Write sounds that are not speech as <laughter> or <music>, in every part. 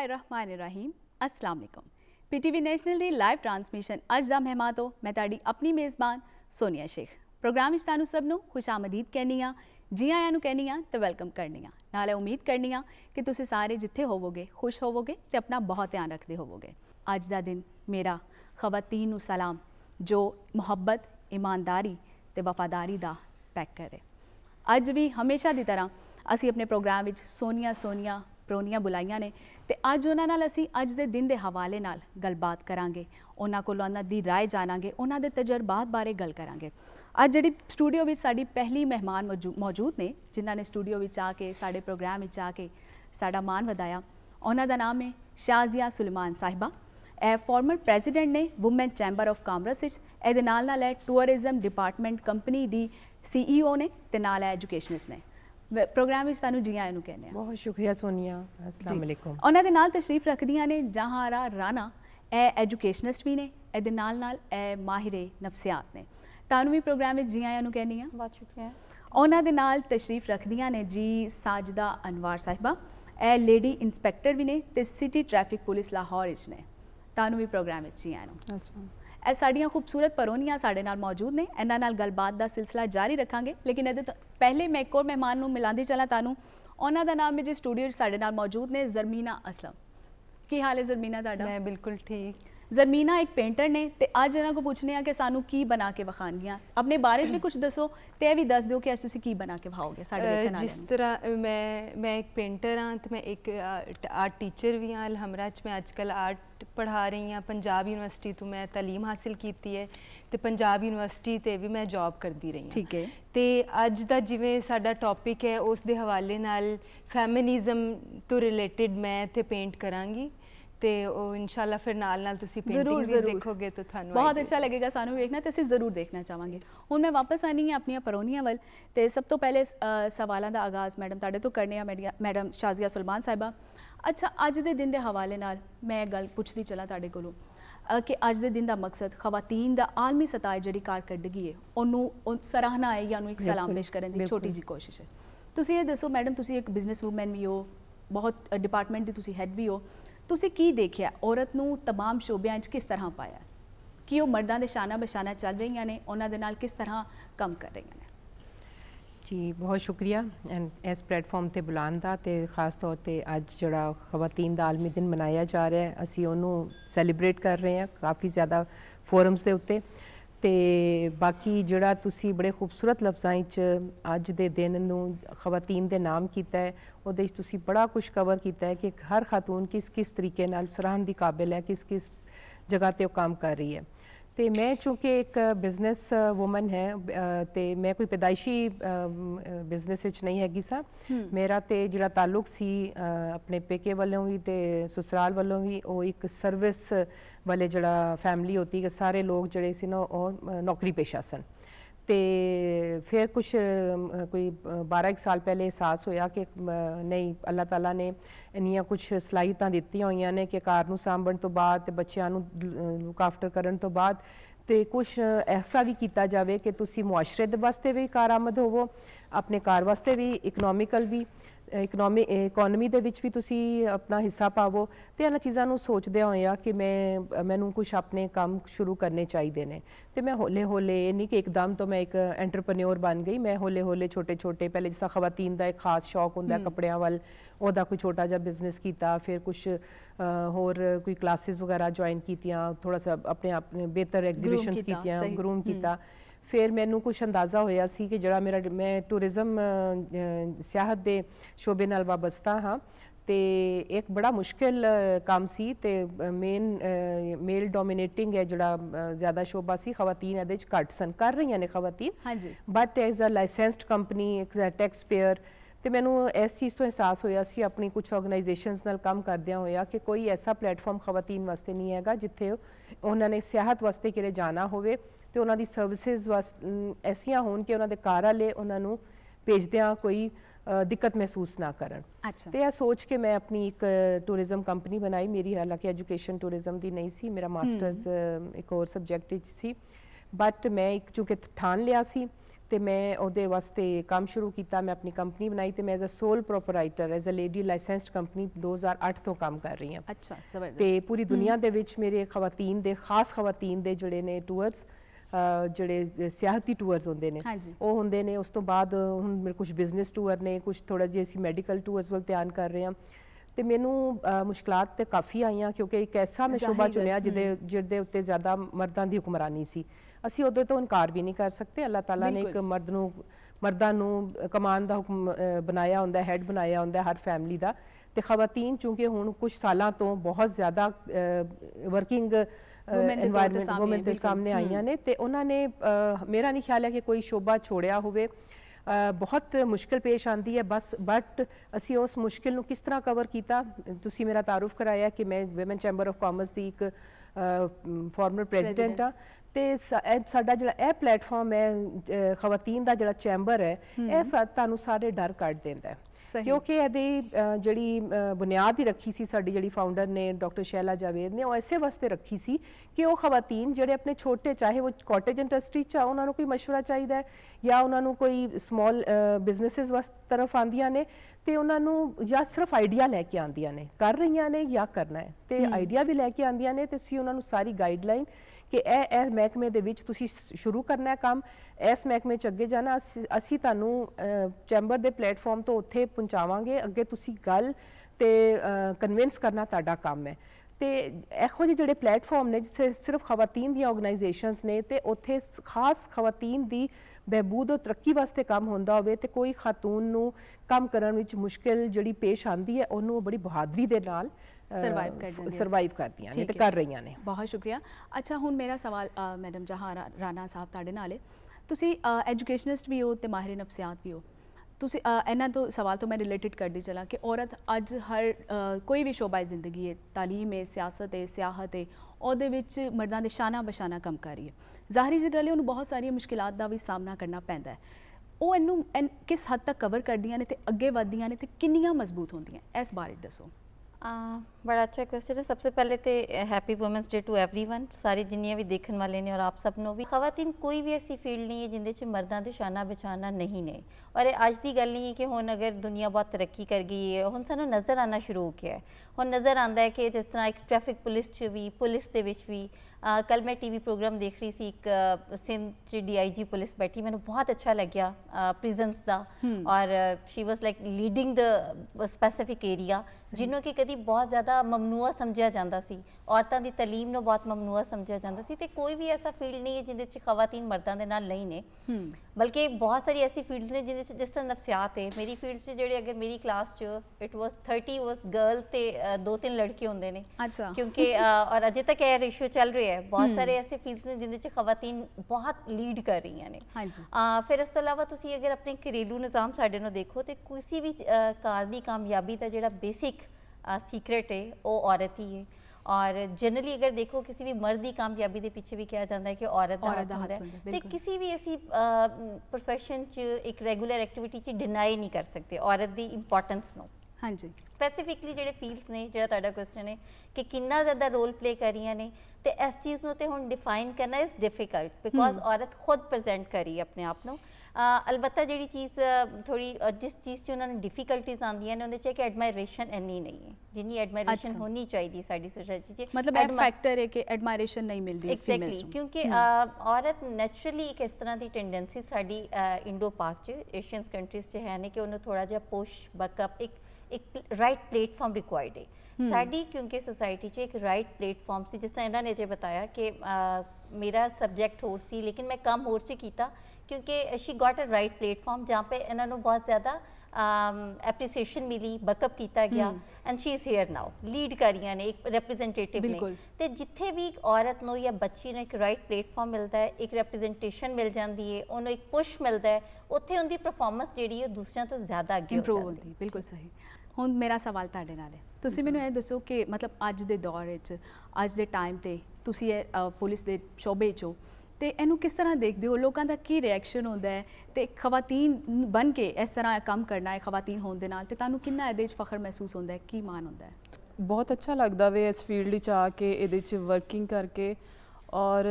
ਬਿਸਮਿਲ੍ਲਾਹਿਰਰਹਿਮਾਨਿਰਰਹੀਮ ਅਸਲਾਮ ਅਲੈਕਮ PTV national ਦੀ ਲਾਈਵ ਟ੍ਰਾਂਸਮਿਸ਼ਨ ਅੱਜ ਦਾ ਮਹਿਮਾਨ ਤੋਂ ਮੈਂ ਤੁਹਾਡੀ ਆਪਣੀ ਮੇਜ਼ਬਾਨ ਸੋਨੀਆ ਸ਼ੇਖ ਪ੍ਰੋਗਰਾਮ ਵਿੱਚ ਤੁਹਾਨੂੰ ਸਭ ਨੂੰ ਖੁਸ਼ਾਮਦੀਦ ਕਹਿਨੀ ਆ ਜੀ ਆਇਆਂ ਨੂੰ ਕਹਿਨੀ ਆ ਤੇ ਵੈਲਕਮ ਕਰਨੀ ਆ ਨਾਲੇ ਉਮੀਦ ਕਰਨੀ ਆ ਕਿ ਤੁਸੀਂ ਸਾਰੇ ਜਿੱਥੇ ਹੋਵੋਗੇ ਖੁਸ਼ ਹੋਵੋਗੇ ਤੇ ਆਪਣਾ ਬਹੁਤ ਧਿਆਨ ਰੱਖਦੇ ਹੋਵੋਗੇ ਅੱਜ ਦਾ ਦਿਨ ਮੇਰਾ ਖਵਾਤੀਨ ਨੂੰ ਸਲਾਮ ਜੋ ਮੁਹੱਬਤ ਇਮਾਨਦਾਰੀ ਤੇ ਵਫਾਦਾਰੀ ਦਾ ਪੈਕਰ ਹੈ ਅੱਜ ਵੀ ਹਮੇਸ਼ਾ ਦੀ ਤਰ੍ਹਾਂ ਅਸੀਂ ਆਪਣੇ ਪ੍ਰੋਗਰਾਮ ਵਿੱਚ ਸੋਨੀਆ ਸੋਨੀਆ ਪ੍ਰੋਨੀਆਂ ਬੁਲਾਈਆਂ ਨੇ ਤੇ ਅੱਜ ਉਹਨਾਂ ਨਾਲ ਅਸੀਂ ਅੱਜ ਦੇ ਦਿਨ ਦੇ ਹਵਾਲੇ ਨਾਲ ਗੱਲਬਾਤ ਕਰਾਂਗੇ ਉਹਨਾਂ ਕੋਲੋਂ ਉਹਨਾਂ ਦੀ رائے ਜਾਣਾਂਗੇ ਉਹਨਾਂ ਦੇ ਤਜਰਬਾਤ ਬਾਰੇ ਗੱਲ ਕਰਾਂਗੇ ਅੱਜ ਜਿਹੜੀ ਸਟੂਡੀਓ ਵਿੱਚ ਸਾਡੀ ਪਹਿਲੀ ਮਹਿਮਾਨ ਮੌਜੂਦ ਨੇ ਜਿਨ੍ਹਾਂ ਨੇ ਸਟੂਡੀਓ ਵਿੱਚ ਆ ਕੇ ਸਾਡੇ ਪ੍ਰੋਗਰਾਮ ਵਿੱਚ ਆ ਕੇ ਸਾਡਾ ਮਾਣ ਵਧਾਇਆ ਉਹਨਾਂ ਦਾ ਨਾਮ ਹੈ ਸ਼ਾਜ਼ੀਆ ਸੁਲੇਮਾਨ ਸਾਹਿਬਾ ਐ ਫਾਰਮਰ ਪ੍ਰੈਜ਼ੀਡੈਂਟ ਨੇ ਔਮਨ ਚੈਂਬਰ ਆਫ ਕਾਮਰਸ ਵਿੱਚ ਇਹਦੇ ਨਾਲ ਨਾਲ ਹੈ ਟੂਰਿਜ਼ਮ ਡਿਪਾਰਟਮੈਂਟ ਕੰਪਨੀ ਦੀ ਸੀਈਓ e ਨੇ ਤੇ ਨਾਲ ਹੈ ਐਜੂਕੇਸ਼ਨਿਸਟ ਨੇ ਪ੍ਰੋਗਰਾਮ ਵਿੱਚ ਤੁਹਾਨੂੰ ਜੀ ਆਇਆਂ ਨੂੰ ਕਹਿੰਦੇ ਆ ਬਹੁਤ ਸ਼ੁਕਰੀਆ ਸੋਨੀਆ ਅਸਲਾਮ ਅਲੈਕਮ ਉਹਨਾਂ ਦੇ ਨਾਲ ਤਸ਼ਰੀਫ ਰੱਖਦੀਆਂ ਨੇ ਜਹਾਰਾ ਰਾਣਾ ਇਹ ਐਜੂਕੇਸ਼ਨਿਸਟ ਵੀ ਨੇ ਇਹਦੇ ਨਾਲ ਨਾਲ ਇਹ ਮਾਹਿਰੇ ਨਫਸੀਆਤ ਨੇ ਤੁਹਾਨੂੰ ਵੀ ਪ੍ਰੋਗਰਾਮ ਵਿੱਚ ਜੀ ਆਇਆਂ ਨੂੰ ਕਹਿੰਦੀ ਆ ਬਹੁਤ ਸ਼ੁਕਰੀਆ ਉਹਨਾਂ ਦੇ ਨਾਲ ਤਸ਼ਰੀਫ ਰੱਖਦੀਆਂ ਨੇ ਜੀ ਸਾਜਦਾ ਅਨਵਾਰ ਸਾਹਿਬਾ ਇਹ ਲੇਡੀ ਇਨਸਪੈਕਟਰ ਵੀ ਨੇ ਤੇ ਸਿਟੀ ਟ੍ਰੈਫਿਕ ਪੁਲਿਸ ਲਾਹੌਰ ਵਿੱਚ ਨੇ ਤੁਹਾਨੂੰ ਵੀ ਪ੍ਰੋਗਰਾਮ ਵਿੱਚ ਜੀ ਆਇਆਂ ਨੂੰ ਐ ਸਾਡੀਆਂ ਖੂਬਸੂਰਤ ਪਰੋਨੀਆਂ ਸਾਡੇ ਨਾਲ ਮੌਜੂਦ ਨੇ ਇਹਨਾਂ ਨਾਲ ਗੱਲਬਾਤ ਦਾ ਸਿਲਸਿਲਾ ਜਾਰੀ ਰੱਖਾਂਗੇ ਲੇਕਿਨ ਇਹਦੇ ਤੋਂ ਪਹਿਲੇ ਮੈਂ ਇੱਕ ਹੋਰ ਮਹਿਮਾਨ ਨੂੰ ਮਿਲਾਂਦੀ ਚਲਾਂ ਤੁਹਾਨੂੰ ਉਹਨਾਂ ਦਾ ਨਾਮ ਹੈ ਜੀ ਸਟੂਡੀਓ ਸਾਡੇ ਨਾਲ ਮੌਜੂਦ ਨੇ ਜ਼ਰਮੀਨਾ ਅਸਲਮ ਕੀ ਹਾਲ ਹੈ ਜ਼ਰਮੀਨਾ ਤੁਹਾਡਾ ਮੈਂ ਬਿਲਕੁਲ ਠੀਕ ਜ਼ਰਮੀਨਾ ਇੱਕ ਪੇਂਟਰ ਨੇ ਤੇ ਅੱਜ ਇਹਨਾਂ ਕੋ ਪੁੱਛਨੇ ਆ ਕਿ ਸਾਨੂੰ ਕੀ ਬਣਾ ਕੇ ਵਿਖਾਣਗੀਆਂ ਆਪਣੇ ਬਾਰੇ ਵਿੱਚ ਕੁਝ ਦੱਸੋ ਤੇ ਇਹ ਵੀ ਦੱਸ ਦਿਓ ਕਿ ਅੱਜ ਤੁਸੀਂ ਕੀ ਬਣਾ ਕੇ ਵਹਾਓਗੇ ਸਾਡੇ ਦੇਖਣ ਆ ਜਿਸ ਤਰ੍ਹਾਂ ਮੈਂ ਮੈਂ ਇੱਕ ਪੇਂਟਰ ਹਾਂ ਤੇ ਮੈਂ ਇੱਕ ਆਰਟ ਟੀਚਰ ਵੀ ਹਾਂ ਅਲਹਮਰਾ ਮੈਂ ਅੱਜਕੱਲ ਆਰਟ ਪੜ੍ਹਾ ਰਹੀ ਹਾਂ ਪੰਜਾਬ ਯੂਨੀਵਰਸਿਟੀ ਤੋਂ ਮੈਂ تعلیم ਹਾਸਲ ਕੀਤੀ ਹੈ ਤੇ ਪੰਜਾਬ ਯੂਨੀਵਰਸਿਟੀ ਤੇ ਵੀ ਮੈਂ ਜੌਬ ਕਰਦੀ ਰਹੀ ਹਾਂ ਠੀਕ ਹੈ ਤੇ ਅੱਜ ਦਾ ਜਿਵੇਂ ਸਾਡਾ ਟੌਪਿਕ ਹੈ ਉਸ ਦੇ ਹਵਾਲੇ ਨਾਲ ਫੈਮਿਨਿਜ਼ਮ ਤੋਂ ਰਿਲੇਟਡ ਮੈਂ ਤੇ ਪੇਂਟ ਕਰਾਂਗੀ ਤੇ ਉਹ ਇਨਸ਼ਾਅੱਲਾ ਫਿਰ ਨਾਲ ਨਾਲ ਤੁਸੀਂ ਪੇਂਟਿੰਗ ਵੀ ਦੇਖੋਗੇ ਤਾਂ ਤੁਹਾਨੂੰ ਬਹੁਤ ਅੱਛਾ ਲੱਗੇਗਾ ਸਾਨੂੰ ਵੇਖਣਾ ਤੇ ਅਸੀਂ ਜ਼ਰੂਰ ਦੇਖਣਾ ਚਾਹਾਂਗੇ ਹੁਣ ਮੈਂ ਵਾਪਸ ਆਣੀ ਹੈ ਆਪਣੀਆਂ ਪਰੋਨੀਆਂ ਵੱਲ ਤੇ ਸਭ ਤੋਂ ਪਹਿਲੇ ਸਵਾਲਾਂ ਦਾ ਆਗਾਜ਼ ਮੈਡਮ ਤੁਹਾਡੇ ਤੋਂ ਕਰਨੇ ਆ ਮੈਡਮ ਸ਼ਾਜ਼ੀਆ ਸੁਲਮਾਨ ਸਾਹਿਬਾ ਅੱਛਾ ਅੱਜ ਦੇ ਦਿਨ ਦੇ ਹਵਾਲੇ ਨਾਲ ਮੈਂ ਗੱਲ ਪੁੱਛਦੀ ਚਲਾ ਤੁਹਾਡੇ ਕੋਲੋਂ ਕਿ ਅੱਜ ਦੇ ਦਿਨ ਦਾ ਮਕਸਦ ਖਵਾਤੀਨ ਦਾ ਆਲਮੀ ਸਤਾਏ ਜਿਹੜੀ ਕਾਰਕਰਦਗੀ ਹੈ ਉਹਨੂੰ ਸਰਾਹਨਾ ਹੈ ਜਾਂ ਉਹਨੂੰ ਇੱਕ ਸਲਾਮ ਪੇਸ਼ ਕਰਨ ਦੀ ਛੋਟੀ ਜੀ ਕੋਸ਼ਿਸ਼ ਹੈ ਤੁਸੀਂ ਇਹ ਦੱਸੋ ਮੈਡਮ ਤੁਸੀਂ ਇੱਕ ਬਿਜ਼ਨਸ ਵੂਮਨ ਵੀ ਹੋ ਬਹੁਤ ਡਿਪਾਰਟਮੈਂਟ ਦੀ ਤੁਸੀਂ ਹੈਡ ਵੀ ਹੋ ਤੁਸੀਂ ਕੀ ਦੇਖਿਆ ਔਰਤ ਨੂੰ तमाम ਸ਼ੋਬਿਆਂ 'ਚ ਕਿਸ ਤਰ੍ਹਾਂ ਪਾਇਆ ਕਿ ਉਹ ਮਰਦਾਂ ਦੇ ਸ਼ਾਨਾ ਬਸ਼ਾਨਾ ਚੱਲ ਰਹੀਆਂ ਨੇ ਉਹਨਾਂ ਦੇ ਨਾਲ ਕਿਸ ਤਰ੍ਹਾਂ ਕੰਮ ਕਰ ਰਹੀਆਂ ਨੇ ਜੀ ਬਹੁਤ ਸ਼ੁਕਰੀਆ ਐਂਡ ਇਸ ਪਲੇਟਫਾਰਮ ਤੇ ਬੁਲਾਉਣ ਦਾ ਤੇ ਖਾਸ ਤੌਰ ਤੇ ਅੱਜ ਜਿਹੜਾ ਖਵਾਤੀਨ ਦਾ ਆਲਮੀ ਦਿਨ ਮਨਾਇਆ ਜਾ ਰਿਹਾ ਹੈ ਅਸੀਂ ਉਹਨੂੰ ਸੈਲੀਬ੍ਰੇਟ ਕਰ ਰਹੇ ਹਾਂ ਕਾਫੀ ਜ਼ਿਆਦਾ ਫੋਰਮਸ ਦੇ ਉੱਤੇ ਤੇ ਬਾਕੀ ਜਿਹੜਾ ਤੁਸੀਂ ਬੜੇ ਖੂਬਸੂਰਤ ਲਫ਼ਜ਼ਾਂ ਵਿੱਚ ਅੱਜ ਦੇ ਦਿਨ ਨੂੰ ਖਵਾਤੀਨ ਦੇ ਨਾਮ ਕੀਤਾ ਹੈ ਉਹਦੇ ਵਿੱਚ ਤੁਸੀਂ ਬੜਾ ਕੁਝ ਕਵਰ ਕੀਤਾ ਹੈ ਕਿ ਹਰ ਖਾਤੂਨ ਕਿਸ ਕਿਸ ਤਰੀਕੇ ਨਾਲ ਸਰਾਹਣ ਦੀ ਕਾਬਿਲ ਹੈ ਕਿਸ ਕਿਸ ਜਗ੍ਹਾ ਤੇ ਉਹ ਕੰਮ ਕਰ ਰਹੀ ਹੈ ਤੇ ਮੈਂ ਚੂੰਕਿ ਇੱਕ ਬਿਜ਼ਨਸ ਔਮਨ ਹੈ ਤੇ ਮੈਂ ਕੋਈ ਪੈਦਾਇਸ਼ੀ ਬਿਜ਼ਨਸ ਵਿੱਚ ਨਹੀਂ ਹੈਗੀ ਸਾ ਮੇਰਾ ਤੇ ਜਿਹੜਾ ਤਾਲੁਕ ਸੀ ਆਪਣੇ ਪੇਕੇ ਵੱਲੋਂ ਵੀ ਤੇ ਸਸਰਾਲ ਵੱਲੋਂ ਵੀ ਉਹ ਇੱਕ ਸਰਵਿਸ ਵਾਲੇ ਜਿਹੜਾ ਫੈਮਿਲੀ ਹੁੰਦੀ ਕਿ ਸਾਰੇ ਲੋਕ ਜਿਹੜੇ ਸੀ ਨਾ ਉਹ ਨੌਕਰੀ ਪੇਸ਼ਾ ਸਨ ਤੇ ਫਿਰ ਕੁਝ ਕੋਈ 12 ਸਾਲ ਪਹਿਲੇ ਅਹਿਸਾਸ ਹੋਇਆ ਕਿ ਨਹੀਂ ਅੱਲਾਹ ਤਾਲਾ ਨੇ ਇੰਨੀਆਂ ਕੁਝ ਸਲਾਹੀਤਾਂ ਦਿੱਤੀਆਂ ਹੋਈਆਂ ਨੇ ਕਿ ਕਾਰ ਨੂੰ ਸਾਂਭਣ ਤੋਂ ਬਾਅਦ ਤੇ ਬੱਚਿਆਂ ਨੂੰ ਲੁੱਕ ਆਫਟਰ ਕਰਨ ਤੋਂ ਬਾਅਦ ਤੇ ਕੁਝ ਐਸਾ ਵੀ ਕੀਤਾ ਜਾਵੇ ਕਿ ਤੁਸੀਂ ਮੁਆਸ਼ਰੇ ਦੇ ਵਾਸਤੇ ਵੀ ਕਾਰਾਮਦ ਹੋਵੋ ਆਪਣੇ ਕਾਰ ਵਾਸਤੇ ਵੀ ਇਕਨੋਮਿਕਲ ਵੀ ਇਕਨੋਮੀ ਇਕਨੋਮੀ ਦੇ ਵਿੱਚ ਵੀ ਤੁਸੀਂ ਆਪਣਾ ਹਿੱਸਾ ਪਾਵੋ ਤੇ ਇਹਨਾਂ ਚੀਜ਼ਾਂ ਨੂੰ ਸੋਚਦੇ ਹੋਏ ਆ ਕਿ ਮੈਂ ਮੈਨੂੰ ਕੁਝ ਆਪਣੇ ਕੰਮ ਸ਼ੁਰੂ ਕਰਨੇ ਚਾਹੀਦੇ ਨੇ ਤੇ ਮੈਂ ਹੌਲੇ ਹੌਲੇ ਨਹੀਂ ਕਿ ਇੱਕਦਮ ਤੋਂ ਮੈਂ ਇੱਕ ਐਂਟਰਪ੍ਰੀਨਿਓਰ ਬਣ ਗਈ ਮੈਂ ਹੌਲੇ ਹੌਲੇ ਛੋਟੇ ਛੋਟੇ ਪਹਿਲੇ ਜਿਸਾ ਖਵਾਤੀਨ ਦਾ ਇੱਕ ਖਾਸ ਸ਼ੌਕ ਹੁੰਦਾ ਕੱਪੜਿਆਂ ਵੱਲ ਉਹਦਾ ਕੋਈ ਛੋਟਾ ਜਿਹਾ ਬਿਜ਼ਨਸ ਕੀਤਾ ਫਿਰ ਕੁਝ ਹੋਰ ਕੋਈ ਕਲਾਸਿਸ ਵਗੈਰਾ ਜੁਆਇਨ ਕੀਤੀਆਂ ਥੋੜਾ ਸਾ ਆਪਣੇ ਆਪ ਬਿਹਤਰ ਐਗਜ਼ੀਬਿਸ਼ਨਸ ਕੀਤੀਆਂ ਗਰੂਮ ਕੀਤਾ ਫਿਰ ਮੈਨੂੰ ਕੁਝ ਅੰਦਾਜ਼ਾ ਹੋਇਆ ਸੀ ਕਿ ਜਿਹੜਾ ਮੇਰਾ ਮੈਂ ਟੂਰਿਜ਼ਮ ਸਿਆਹਤ ਦੇ ਸ਼ੋਬੇ ਨਾਲ ਵਾਬਸਤਾ ਹਾਂ ਤੇ ਇੱਕ ਬੜਾ ਮੁਸ਼ਕਿਲ ਕੰਮ ਸੀ ਤੇ ਮੇਨ ਮੇਲ ਡੋਮੀਨੇਟਿੰਗ ਹੈ ਜਿਹੜਾ ਜ਼ਿਆਦਾ ਸ਼ੋਬਾ ਸੀ ਖਵਾਤੀਨ ਇਹਦੇ ਚ ਘੱਟ ਸਨ ਕਰ ਰਹੀਆਂ ਨੇ ਖਵਾਤੀਨ ਹਾਂਜੀ but as a licensed company as tax payer ਤੇ ਮੈਨੂੰ ਇਸ ਚੀਜ਼ ਤੋਂ ਅਹਿਸਾਸ ਹੋਇਆ ਸੀ ਆਪਣੀ ਕੁਝ ਆਰਗੇਨਾਈਜੇਸ਼ਨਸ ਨਾਲ ਕੰਮ ਕਰਦਿਆਂ ਹੋਇਆ ਕਿ ਕੋਈ ਐਸਾ ਪਲੇਟਫਾਰਮ ਖਵਾਤੀਨ ਵਾਸਤੇ ਨਹੀਂ ਹੈਗਾ ਜਿੱਥੇ ਉਹਨਾਂ ਨੇ ਸਿਆਹਤ ਵਾਸਤੇ ਕਿਰੇ ਜਾਣਾ ਹੋਵੇ ਤੇ ਉਹਨਾਂ ਦੀ ਸਰਵਿਸਿਜ਼ ਐਸੀਆਂ ਹੋਣ ਕਿ ਉਹਨਾਂ ਦੇ ਘਰ ਵਾਲੇ ਉਹਨਾਂ ਨੂੰ ਭੇਜਦਿਆਂ ਕੋਈ ਦਿੱਕਤ ਮਹਿਸੂਸ ਨਾ ਕਰਨ ਤੇ ਇਹ ਸੋਚ ਕੇ ਮੈਂ ਆਪਣੀ ਇੱਕ ਟੂਰਿਜ਼ਮ ਕੰਪਨੀ ਬਣਾਈ ਮੇਰੀ ਹਾਲਾਂਕਿ ਐਜੂਕੇਸ਼ਨ ਟੂਰਿਜ਼ਮ ਦੀ ਨਹੀਂ ਸੀ ਮੇਰਾ ਮਾਸਟਰਸ ਇੱਕ ਹੋਰ ਸਬਜੈਕਟ ਵਿੱਚ ਸੀ ਬਟ ਮੈਂ ਇੱਕ ਚੁਕੇ ਠਾਨ ਲਿਆ ਸੀ ਤੇ ਮੈਂ ਉਹਦੇ ਵਾਸਤੇ ਕੰਮ ਸ਼ੁਰੂ ਕੀਤਾ ਮੈਂ ਆਪਣੀ ਕੰਪਨੀ ਬਣਾਈ ਤੇ ਮੈਂ as a sole proprietor as a lady licensed company 2008 ਤੋਂ ਕੰਮ ਕਰ ਰਹੀ ਹਾਂ ਅੱਛਾ ਜ਼ਬਰਦਸਤ ਤੇ ਪੂਰੀ ਦੁਨੀਆ ਦੇ ਵਿੱਚ ਮੇਰੇ ਖਵਾਤੀਨ ਦੇ ਖਾਸ ਖਵਾਤੀਨ ਦੇ ਜੁੜੇ ਨੇ ਟੂਰਸ ਜਿਹੜੇ ਸਿਆਹਤੀ ਟੂਰਸ ਹੁੰਦੇ ਨੇ ਉਹ ਹੁੰਦੇ ਨੇ ਉਸ ਤੋਂ ਬਾਅਦ ਹੁਣ ਮੇਰੇ ਕੁਝ ਬਿਜ਼ਨਸ ਟੂਰ ਨੇ ਕੁਝ ਥੋੜਾ ਜਿਹਾ ਅਸੀਂ ਮੈਡੀਕਲ ਟੂਰਸ ਵੱਲ ਧਿਆਨ ਕਰ ਰਹੇ ਹਾਂ ਤੇ ਮੈਨੂੰ ਮੁਸ਼ਕਲਾਂ ਤੇ ਕਾਫੀ ਆਈਆਂ ਕਿਉਂਕਿ ਇੱਕ ਐਸਾ ਮੈਂ ਸ਼ੋਭਾ ਚੁਣਿਆ ਜਿਹਦੇ ਜਿਹਦੇ ਉੱਤੇ ਜ਼ਿਆਦਾ ਮਰਦਾਂ ਦੀ ਹੁਕਮਰਾਨੀ ਸੀ ਅਸੀਂ ਉਹਦੇ ਤੋਂ ਇਨਕਾਰ ਵੀ ਨਹੀਂ ਕਰ ਸਕਦੇ ਅੱਲਾਹ ਤਾਲਾ ਨੇ ਇੱਕ ਮਰਦ ਨੂੰ ਮਰਦਾਂ ਨੂੰ ਕਮਾਨ ਦਾ ਹੁਕਮ ਬਣਾਇਆ ਹੁੰਦਾ ਹੈਡ ਬਣਾਇਆ ਹੁੰਦਾ ਹਰ ਫੈਮਿਲੀ ਦਾ ਤੇ ਖਵਾਤੀਨ ਕਿਉਂਕਿ ਹੁਣ ਕੁਝ ਸਾਲਾਂ ਤੋਂ ਬਹੁਤ ਜ਼ਿਆਦਾ ਵਰਕਿੰਗ ਐਨਵਾਇਰਨਮੈਂਟ ਵੂਮਨ ਦੇ ਸਾਹਮਣੇ ਆਈਆਂ ਨੇ ਤੇ ਉਹਨਾਂ ਨੇ ਮੇਰਾ ਨਹੀਂ ਖਿਆਲ ਹੈ ਕਿ ਕੋਈ ਸ਼ੋਭਾ ਛੋੜਿਆ ਹੋਵੇ ਬਹੁਤ ਮੁਸ਼ਕਲ ਪੇਸ਼ ਆਂਦੀ ਹੈ ਬਸ ਬਟ ਅਸੀਂ ਉਸ ਮੁਸ਼ਕਲ ਨੂੰ ਕਿਸ ਤਰ੍ਹਾਂ ਕਵਰ ਕੀਤਾ ਤੁਸੀਂ ਮੇਰਾ ਤਾਰੂਫ ਕਰਾਇਆ ਕਿ ਮੈਂ ਵਿਮਨ ਚੈਂਬਰ ਆਫ ਕਾਮਰਸ ਦੀ ਇੱਕ ਫਾਰਮਰ ਪ੍ਰੈਜ਼ੀਡੈਂਟ ਆ ਤੇ ਸਾਡਾ ਜਿਹੜਾ ਇਹ ਪਲੇਟਫਾਰਮ ਹੈ ਖਵਤੀਨ ਦਾ ਜਿਹੜਾ ਚੈਂਬਰ ਹੈ ਇਹ ਤੁਹਾਨੂੰ ਸਾਰੇ ਡਰ ਕੱਢ ਦਿੰਦਾ ਹੈ ਕਿਉਂਕਿ ਇਹਦੀ ਜਿਹੜੀ ਬੁਨਿਆਦ ਹੀ ਰੱਖੀ ਸੀ ਸਾਡੀ ਜਿਹੜੀ ਫਾਊਂਡਰ ਨੇ ਡਾਕਟਰ ਸ਼ੈਲਾ ਜਾਵੇਦ ਨੇ ਉਹ ਐਸੇ ਵਾਸਤੇ ਰੱਖੀ ਸੀ ਕਿ ਉਹ ਖਵਾਤੀਨ ਜਿਹੜੇ ਆਪਣੇ ਛੋਟੇ ਚਾਹੇ ਉਹ ਕਾਟੇਜ ਇੰਡਸਟਰੀ ਚ ਉਹਨਾਂ ਨੂੰ ਕੋਈ مشورہ ਚਾਹੀਦਾ ਹੈ ਜਾਂ ਉਹਨਾਂ ਨੂੰ ਕੋਈ ਸਮਾਲ ਬਿਜ਼ਨੈਸਸ ਵਸ ਤਰਫ ਆਂਦੀਆਂ ਨੇ ਤੇ ਉਹਨਾਂ ਨੂੰ ਜਾਂ ਸਿਰਫ ਆਈਡੀਆ ਲੈ ਕੇ ਆਂਦੀਆਂ ਨੇ ਕਰ ਰਹੀਆਂ ਨੇ ਜਾਂ ਕਰਨਾ ਹੈ ਤੇ ਆਈਡੀਆ ਵੀ ਲੈ ਕੇ ਆਂਦੀਆਂ ਨੇ ਤੇ ਸੀ ਉਹਨਾਂ ਨੂੰ ਸਾਰੀ ਗਾਈਡਲਾਈਨ ਕਿ ਇਹ ਇਹ ਮਹਿਕਮੇ ਦੇ ਵਿੱਚ ਤੁਸੀਂ ਸ਼ੁਰੂ ਕਰਨਾ ਹੈ ਕੰਮ ਇਸ ਮਹਿਕਮੇ ਚ ਅੱਗੇ ਜਾਣਾ ਅਸੀਂ ਤੁਹਾਨੂੰ ਚੈਂਬਰ ਦੇ ਪਲੇਟਫਾਰਮ ਤੋਂ ਉੱਥੇ ਪਹੁੰਚਾਵਾਂਗੇ ਅੱਗੇ ਤੁਸੀਂ ਗੱਲ ਤੇ ਕਨਵਿੰਸ ਕਰਨਾ ਤੁਹਾਡਾ ਕੰਮ ਹੈ ਤੇ ਇਹੋ ਜਿਹੇ ਜਿਹੜੇ ਪਲੇਟਫਾਰਮ ਨੇ ਜਿੱਥੇ ਸਿਰਫ ਖਵਾਤੀਨ ਦੀਆਂ ਆਰਗੇਨਾਈਜੇਸ਼ਨਸ ਨੇ ਤੇ ਉੱਥੇ ਖਾਸ ਖਵਾਤੀਨ ਦੀ ਬਹਿਬੂਦ ਤੇ ਤਰੱਕੀ ਵਾਸਤੇ ਕੰਮ ਹੁੰਦਾ ਹੋਵੇ ਤੇ ਕੋਈ ਖਾਤੂਨ ਨੂੰ ਕੰਮ ਕਰਨ ਵਿੱਚ ਮੁਸ਼ਕਿਲ ਜਿਹੜੀ ਪੇਸ਼ ਆਂਦੀ ਹੈ ਉਹਨੂੰ ਬੜੀ ਬਹਾਦਰੀ ਦੇ ਨਾਲ ਸਰਵਾਈਵ ਕਰ ਜਾਂਦੀਆਂ ਸਰਵਾਈਵ ਕਰਦੀਆਂ ਨੇ ਤੇ ਕਰ ਰਹੀਆਂ ਨੇ ਬਹੁਤ ਸ਼ੁਕਰੀਆ ਅੱਛਾ ਹੁਣ ਮੇਰਾ ਸਵਾਲ ਮੈਡਮ ਜਹਾਂ ਰਾਣਾ ਸਾਹਿਬ ਤੁਹਾਡੇ ਨਾਲ ਹੈ ਤੁਸੀਂ ਐਜੂਕੇਸ਼ਨਿਸਟ ਵੀ ਹੋ ਤੇ ਮਾਹਿਰ ਨਫਸੀਅਤ ਵੀ ਹੋ ਤੁਸੀਂ ਇਹਨਾਂ ਤੋਂ ਸਵਾਲ ਤੋਂ ਮੈਂ ਰਿਲੇਟਡ ਕਰਦੀ ਚਲਾ ਕਿ ਔਰਤ ਅੱਜ ਹਰ ਕੋਈ ਵੀ ਸ਼ੋਭਾ ਜ਼ਿੰਦਗੀ ਹੈ تعلیم ਹੈ ਸਿਆਸਤ ਹੈ ਸਿਆਹਤ ਹੈ ਉਹਦੇ ਵਿੱਚ ਮਰਦਾਂ ਦੇ ਸ਼ਾਨਾ ਬਸ਼ਾਨਾ ਕੰਮ ਕਰ ਰਹੀ ਹੈ ਜ਼ਾਹਰੀ ਜੀ ਗੱਲ ਹੈ ਉਹਨੂੰ ਬਹੁਤ ਸਾਰੀਆਂ ਮੁਸ਼ਕਿਲਾਂ ਦਾ ਵੀ ਸਾਹਮਣਾ ਕਰਨਾ ਪੈਂਦਾ ਹੈ ਉਹ ਇਹਨੂੰ ਕਿਸ ਹੱਦ ਤੱਕ ਕਵਰ ਕਰਦੀਆਂ ਨੇ ਤੇ ਅੱਗੇ ਵਧਦੀਆਂ ਨੇ ਤੇ ਕਿੰਨੀਆਂ ਮਜ਼ਬੂਤ ਹੁੰਦੀਆਂ ਇਸ ਬਾਰੇ ਦੱਸੋ ਬੜਾ ਅੱਛਾ ਕੁਐਸਚਨ ਹੈ ਸਭ ਤੋਂ ਪਹਿਲੇ ਤੇ happy women's day to everyone ਸਾਰੇ ਜਿੰਨੀਆਂ ਵੀ ਦੇਖਣ ਵਾਲੇ ਨੇ ਔਰ ਆਪ ਸਭ ਨੂੰ ਵੀ ਖਵਾਤੀਨ ਕੋਈ ਵੀ ਐਸੀ ਫੀਲਡ ਨਹੀਂ ਹੈ ਜਿੰਦੇ ਚ ਮਰਦਾਂ ਦੇ ਸ਼ਾਨਾ ਬਚਾਣਾ ਨਹੀਂ ਨੇ ਔਰ ਇਹ ਅੱਜ ਦੀ ਗੱਲ ਨਹੀਂ ਹੈ ਕਿ ਹੁਣ ਅਗਰ ਦੁਨੀਆ ਬਹੁਤ ਤਰੱਕੀ ਕਰ ਗਈ ਹੈ ਹੁਣ ਸਾਨੂੰ ਨਜ਼ਰ ਆਣਾ ਸ਼ੁਰੂ ਹੋ ਗਿਆ ਹੈ ਹੁਣ ਨਜ਼ਰ ਆਂਦਾ ਹੈ ਕਿ ਜਿਸ ਤਰ੍ਹਾਂ ਇੱਕ ਟ੍ਰੈਫਿਕ ਪੁਲਿਸ ਚ ਵੀ ਪੁਲਿਸ ਦੇ ਵਿੱਚ ਵੀ ਕੱਲ ਮੈਂ ਟੀਵੀ ਪ੍ਰੋਗਰਾਮ ਦੇਖ ਰਹੀ ਸੀ ਇੱਕ ਸਿੰਧ ਚ ਡੀਆਈਜੀ ਪੁਲਿਸ ਬੈਠੀ ਮੈਨੂੰ ਬਹੁਤ ਅੱਛਾ ਲੱਗਿਆ ਪ੍ਰੈਜ਼ੈਂਸ ਦਾ ਔਰ she was like leading the specific area ਜਿਨ੍ਹਾਂ ਕਿ ਕਦੀ ਬਹੁਤ ਜ਼ਿਆਦਾ ਮਮਨੂਆ ਸਮਝਿਆ ਜਾਂਦਾ ਸੀ ਔਰਤਾਂ ਦੀ تعلیم ਨੂੰ ਬਹੁਤ ਮਮਨੂਆ ਸਮਝਿਆ ਜਾਂਦਾ ਸੀ ਤੇ ਕੋਈ ਵੀ ਐਸਾ ਫੀਲਡ ਨਹੀਂ ਹੈ ਜਿੰਦੇ ਚ ਖਵਾਤੀਨ ਮਰਦਾਂ ਦੇ ਨਾਲ ਨਹੀਂ ਨੇ ਬਲਕਿ ਬਹੁਤ ਸਾਰੀ ਐਸੀ ਫੀਲਡਸ ਨੇ ਜਿਨ੍ਹਾਂ 'ਚ ਜਿਸ ਤਰ੍ਹਾਂ ਨਫਸਿਆਤ ਹੈ ਮੇਰੀ ਫੀਲਡ 'ਚ ਜਿਹੜੇ ਅਗਰ ਮੇਰੀ ਕਲਾਸ 'ਚ ਇਟ ਵਾਸ 30 ਵਾਸ ਗਰਲ ਤੇ ਦੋ ਤਿੰਨ ਲੜਕੇ ਹੁੰਦੇ ਨੇ ਅੱਛਾ ਕਿਉਂਕਿ ਔਰ ਅਜੇ ਤੱਕ ਇਹ ਰੇਸ਼ੋ ਚੱਲ ਰਿਹਾ ਹੈ ਬਹੁਤ ਸਾਰੇ ਐਸੇ ਫੀਲਡਸ ਨੇ ਜਿਨ੍ਹਾਂ 'ਚ ਖਵਾਤੀਨ ਬਹੁਤ ਲੀਡ ਕਰ ਰਹੀਆਂ ਨੇ ਹਾਂਜੀ ਫਿਰ ਇਸ ਤੋਂ ਇਲਾਵਾ ਤੁਸੀਂ ਅਗਰ ਆਪਣੇ ਘਰੇਲੂ ਨਿਜ਼ਾਮ ਸਾਡੇ ਨੂੰ ਦੇਖੋ ਤੇ ਕਿਸੇ ਵੀ ਕਾਰ ਦੀ ਕਾਮਯਾਬੀ ਦਾ ਜਿਹੜਾ ਬੇਸਿਕ ਸੀਕ੍ਰੇਟ ਹੈ ਉਹ ਔਰਤ ਹੀ ਹੈ ਔਰ ਜਨਰਲੀ ਅਗਰ ਦੇਖੋ ਕਿਸੇ ਵੀ ਮਰਦ ਦੀ ਕਾਮਯਾਬੀ ਦੇ ਪਿੱਛੇ ਵੀ ਕਿਹਾ ਜਾਂਦਾ ਹੈ ਕਿ ਔਰਤ ਦਾ ਹੱਥ ਹੁੰਦਾ ਹੈ ਤੇ ਕਿਸੇ ਵੀ ਅਸੀਂ profession 'ਚ ਇੱਕ ਰੈਗੂਲਰ ਐਕਟੀਵਿਟੀ 'ਚ ਡਿਨਾਈ ਨਹੀਂ ਕਰ ਸਕਦੇ ਔਰਤ ਦੀ ਇੰਪੋਰਟੈਂਸ ਨੂੰ ਹਾਂਜੀ ਸਪੈਸੀਫਿਕਲੀ ਜਿਹੜੇ ਫੀਲਡਸ ਨੇ ਜਿਹੜਾ ਤੁਹਾਡਾ ਕੁਐਸਚਨ ਹੈ ਕਿ ਕਿੰਨਾ ਜ਼ਿਆਦਾ ਰੋਲ ਪਲੇ ਕਰ ਰਹੀਆਂ ਨੇ ਤੇ ਇਸ ਚੀਜ਼ ਨੂੰ ਤੇ ਹੁਣ ਡਿਫਾਈਨ ਕਰਨਾ ਇਜ਼ ਡਿਫਿਕਲਟ ਬਿਕੋਜ਼ ਔਰਤ ਖੁਦ ਪ੍ਰੈਜ਼ੈਂਟ ਕਰੀ ਆਪਣੇ ਆਪ ਨੂੰ ਅਲਬੱਤਾ ਜਿਹੜੀ ਚੀਜ਼ ਥੋੜੀ ਜਿਸ ਚੀਜ਼ 'ਚ ਉਹਨਾਂ ਨੂੰ ਡਿਫਿਕਲਟੀਜ਼ ਆਉਂਦੀਆਂ ਨੇ ਉਹਦੇ 'ਚ ਕਿ ਐਡਮਾਇਰੇਸ਼ਨ ਇੰਨੀ ਨਹੀਂ ਹੈ ਜਿੰਨੀ ਐਡਮਾਇਰੇਸ਼ਨ ਹੋਣੀ ਚਾਹੀਦੀ ਸਾਡੀ ਸੋਸਾਇਟੀ 'ਚ ਮਤਲਬ ਇਹ ਫੈਕਟਰ ਹੈ ਕਿ ਐਡਮਾਇਰੇਸ਼ਨ ਨਹੀਂ ਮਿਲਦੀ ਐਗਜ਼ੈਕਟਲੀ ਕਿਉਂਕਿ ਔਰਤ ਨੇਚਰਲੀ ਇੱਕ ਇਸ ਤਰ੍ਹਾਂ ਦੀ ਟੈਂਡੈਂਸੀ ਸਾਡੀ ਇੰਡੋ ਪਾਕ 'ਚ ਏਸ਼ੀਅਨਸ ਕੰਟਰੀਜ਼ 'ਚ ਹੈ ਨੇ ਕਿ ਉਹਨੂੰ ਥੋੜਾ ਜਿਹਾ ਪੁਸ਼ ਬੈਕਅਪ ਇੱਕ ਇੱਕ ਰਾਈਟ ਪਲੇਟਫਾਰਮ ਰਿਕੁਆਇਰਡ ਹੈ ਸਾਡੀ ਕਿਉਂਕਿ ਸੋਸਾਇਟੀ 'ਚ ਇੱਕ ਰਾਈਟ ਪਲੇਟਫਾਰਮ ਸੀ ਜਿਸ ਤਰ੍ਹਾਂ ਇਹਨਾਂ ਨੇ ਜੇ ਬਤਾਇਆ ਕਿ ਮੇਰਾ ਸਬਜੈਕਟ ਹੋਰ ਸੀ ਲੇਕਿਨ ਮੈਂ ਕੰਮ ਹੋਰ 'ਚ ਕੀਤਾ ਕਿਉਂਕਿ क्योंकि she got a right platform जहाँ पे इन्होंने बहुत ज़्यादा ਐਪਰੀਸੀਏਸ਼ਨ ਮਿਲੀ ਬਕਅਪ ਕੀਤਾ ਗਿਆ and she is here now lead ਕਰ ਰਹੀਆਂ ਨੇ ਇੱਕ ਰਿਪਰੈਜ਼ੈਂਟੇਟਿਵ ਨੇ ਤੇ ਜਿੱਥੇ ਵੀ ਇੱਕ ਔਰਤ ਨੂੰ ਜਾਂ ਬੱਚੀ ਨੂੰ ਇੱਕ ਰਾਈਟ ਪਲੇਟਫਾਰਮ ਮਿਲਦਾ ਹੈ ਇੱਕ ਰਿਪਰੈਜ਼ੈਂਟੇਸ਼ਨ ਮਿਲ ਜਾਂਦੀ ਹੈ ਉਹਨੂੰ ਇੱਕ ਪੁਸ਼ ਮਿਲਦਾ ਹੈ ਉੱਥੇ ਉਹਦੀ ਪਰਫਾਰਮੈਂਸ ਜਿਹੜੀ ਉਹ ਦੂਸਰਿਆਂ ਤੋਂ ਜ਼ਿਆਦਾ ਅੱਗੇ ਹੋ ਜਾਂਦੀ ਹੈ ਬਿਲਕੁਲ ਸਹੀ ਹੁਣ ਮੇਰਾ ਸਵਾਲ ਤੁਹਾਡੇ ਨਾਲ ਹੈ ਤੁਸੀਂ ਮੈਨੂੰ ਇਹ ਦੱਸੋ ਕਿ ਮਤਲਬ ਅੱਜ ਦੇ ਦੌਰ ਵਿੱਚ ਅੱਜ ਦੇ ਟਾਈਮ ਤੇ ਤੁਸੀਂ ਇਹ ਪੁਲਿਸ ਦੇ ਸ਼ੋਬੇ 'ਚ ਹੋ ਤੇ ਇਹਨੂੰ ਕਿਸ ਤਰ੍ਹਾਂ ਦੇਖਦੇ ਹੋ ਲੋਕਾਂ ਦਾ ਕੀ ਰਿਐਕਸ਼ਨ ਹੁੰਦਾ ਹੈ ਤੇ ਖਵਾਤੀਨ ਬਣ ਕੇ ਇਸ ਤਰ੍ਹਾਂ ਕੰਮ ਕਰਨਾ ਹੈ ਖਵਾਤੀਨ ਹੋਣ ਦੇ ਨਾਲ ਤੇ ਤੁਹਾਨੂੰ ਕਿੰਨਾ ਇਹਦੇ ਵਿੱਚ ਫਖਰ ਮਹਿਸੂਸ ਹੁੰਦਾ ਹੈ ਕੀ ਮਾਣ ਹੁੰਦਾ ਹੈ ਬਹੁਤ ਅੱਛਾ ਲੱਗਦਾ ਵੇ ਇਸ ਫੀਲਡ ਵਿੱਚ ਆ ਕੇ ਇਹਦੇ ਵਿੱਚ ਵਰਕਿੰਗ ਕਰਕੇ ਔਰ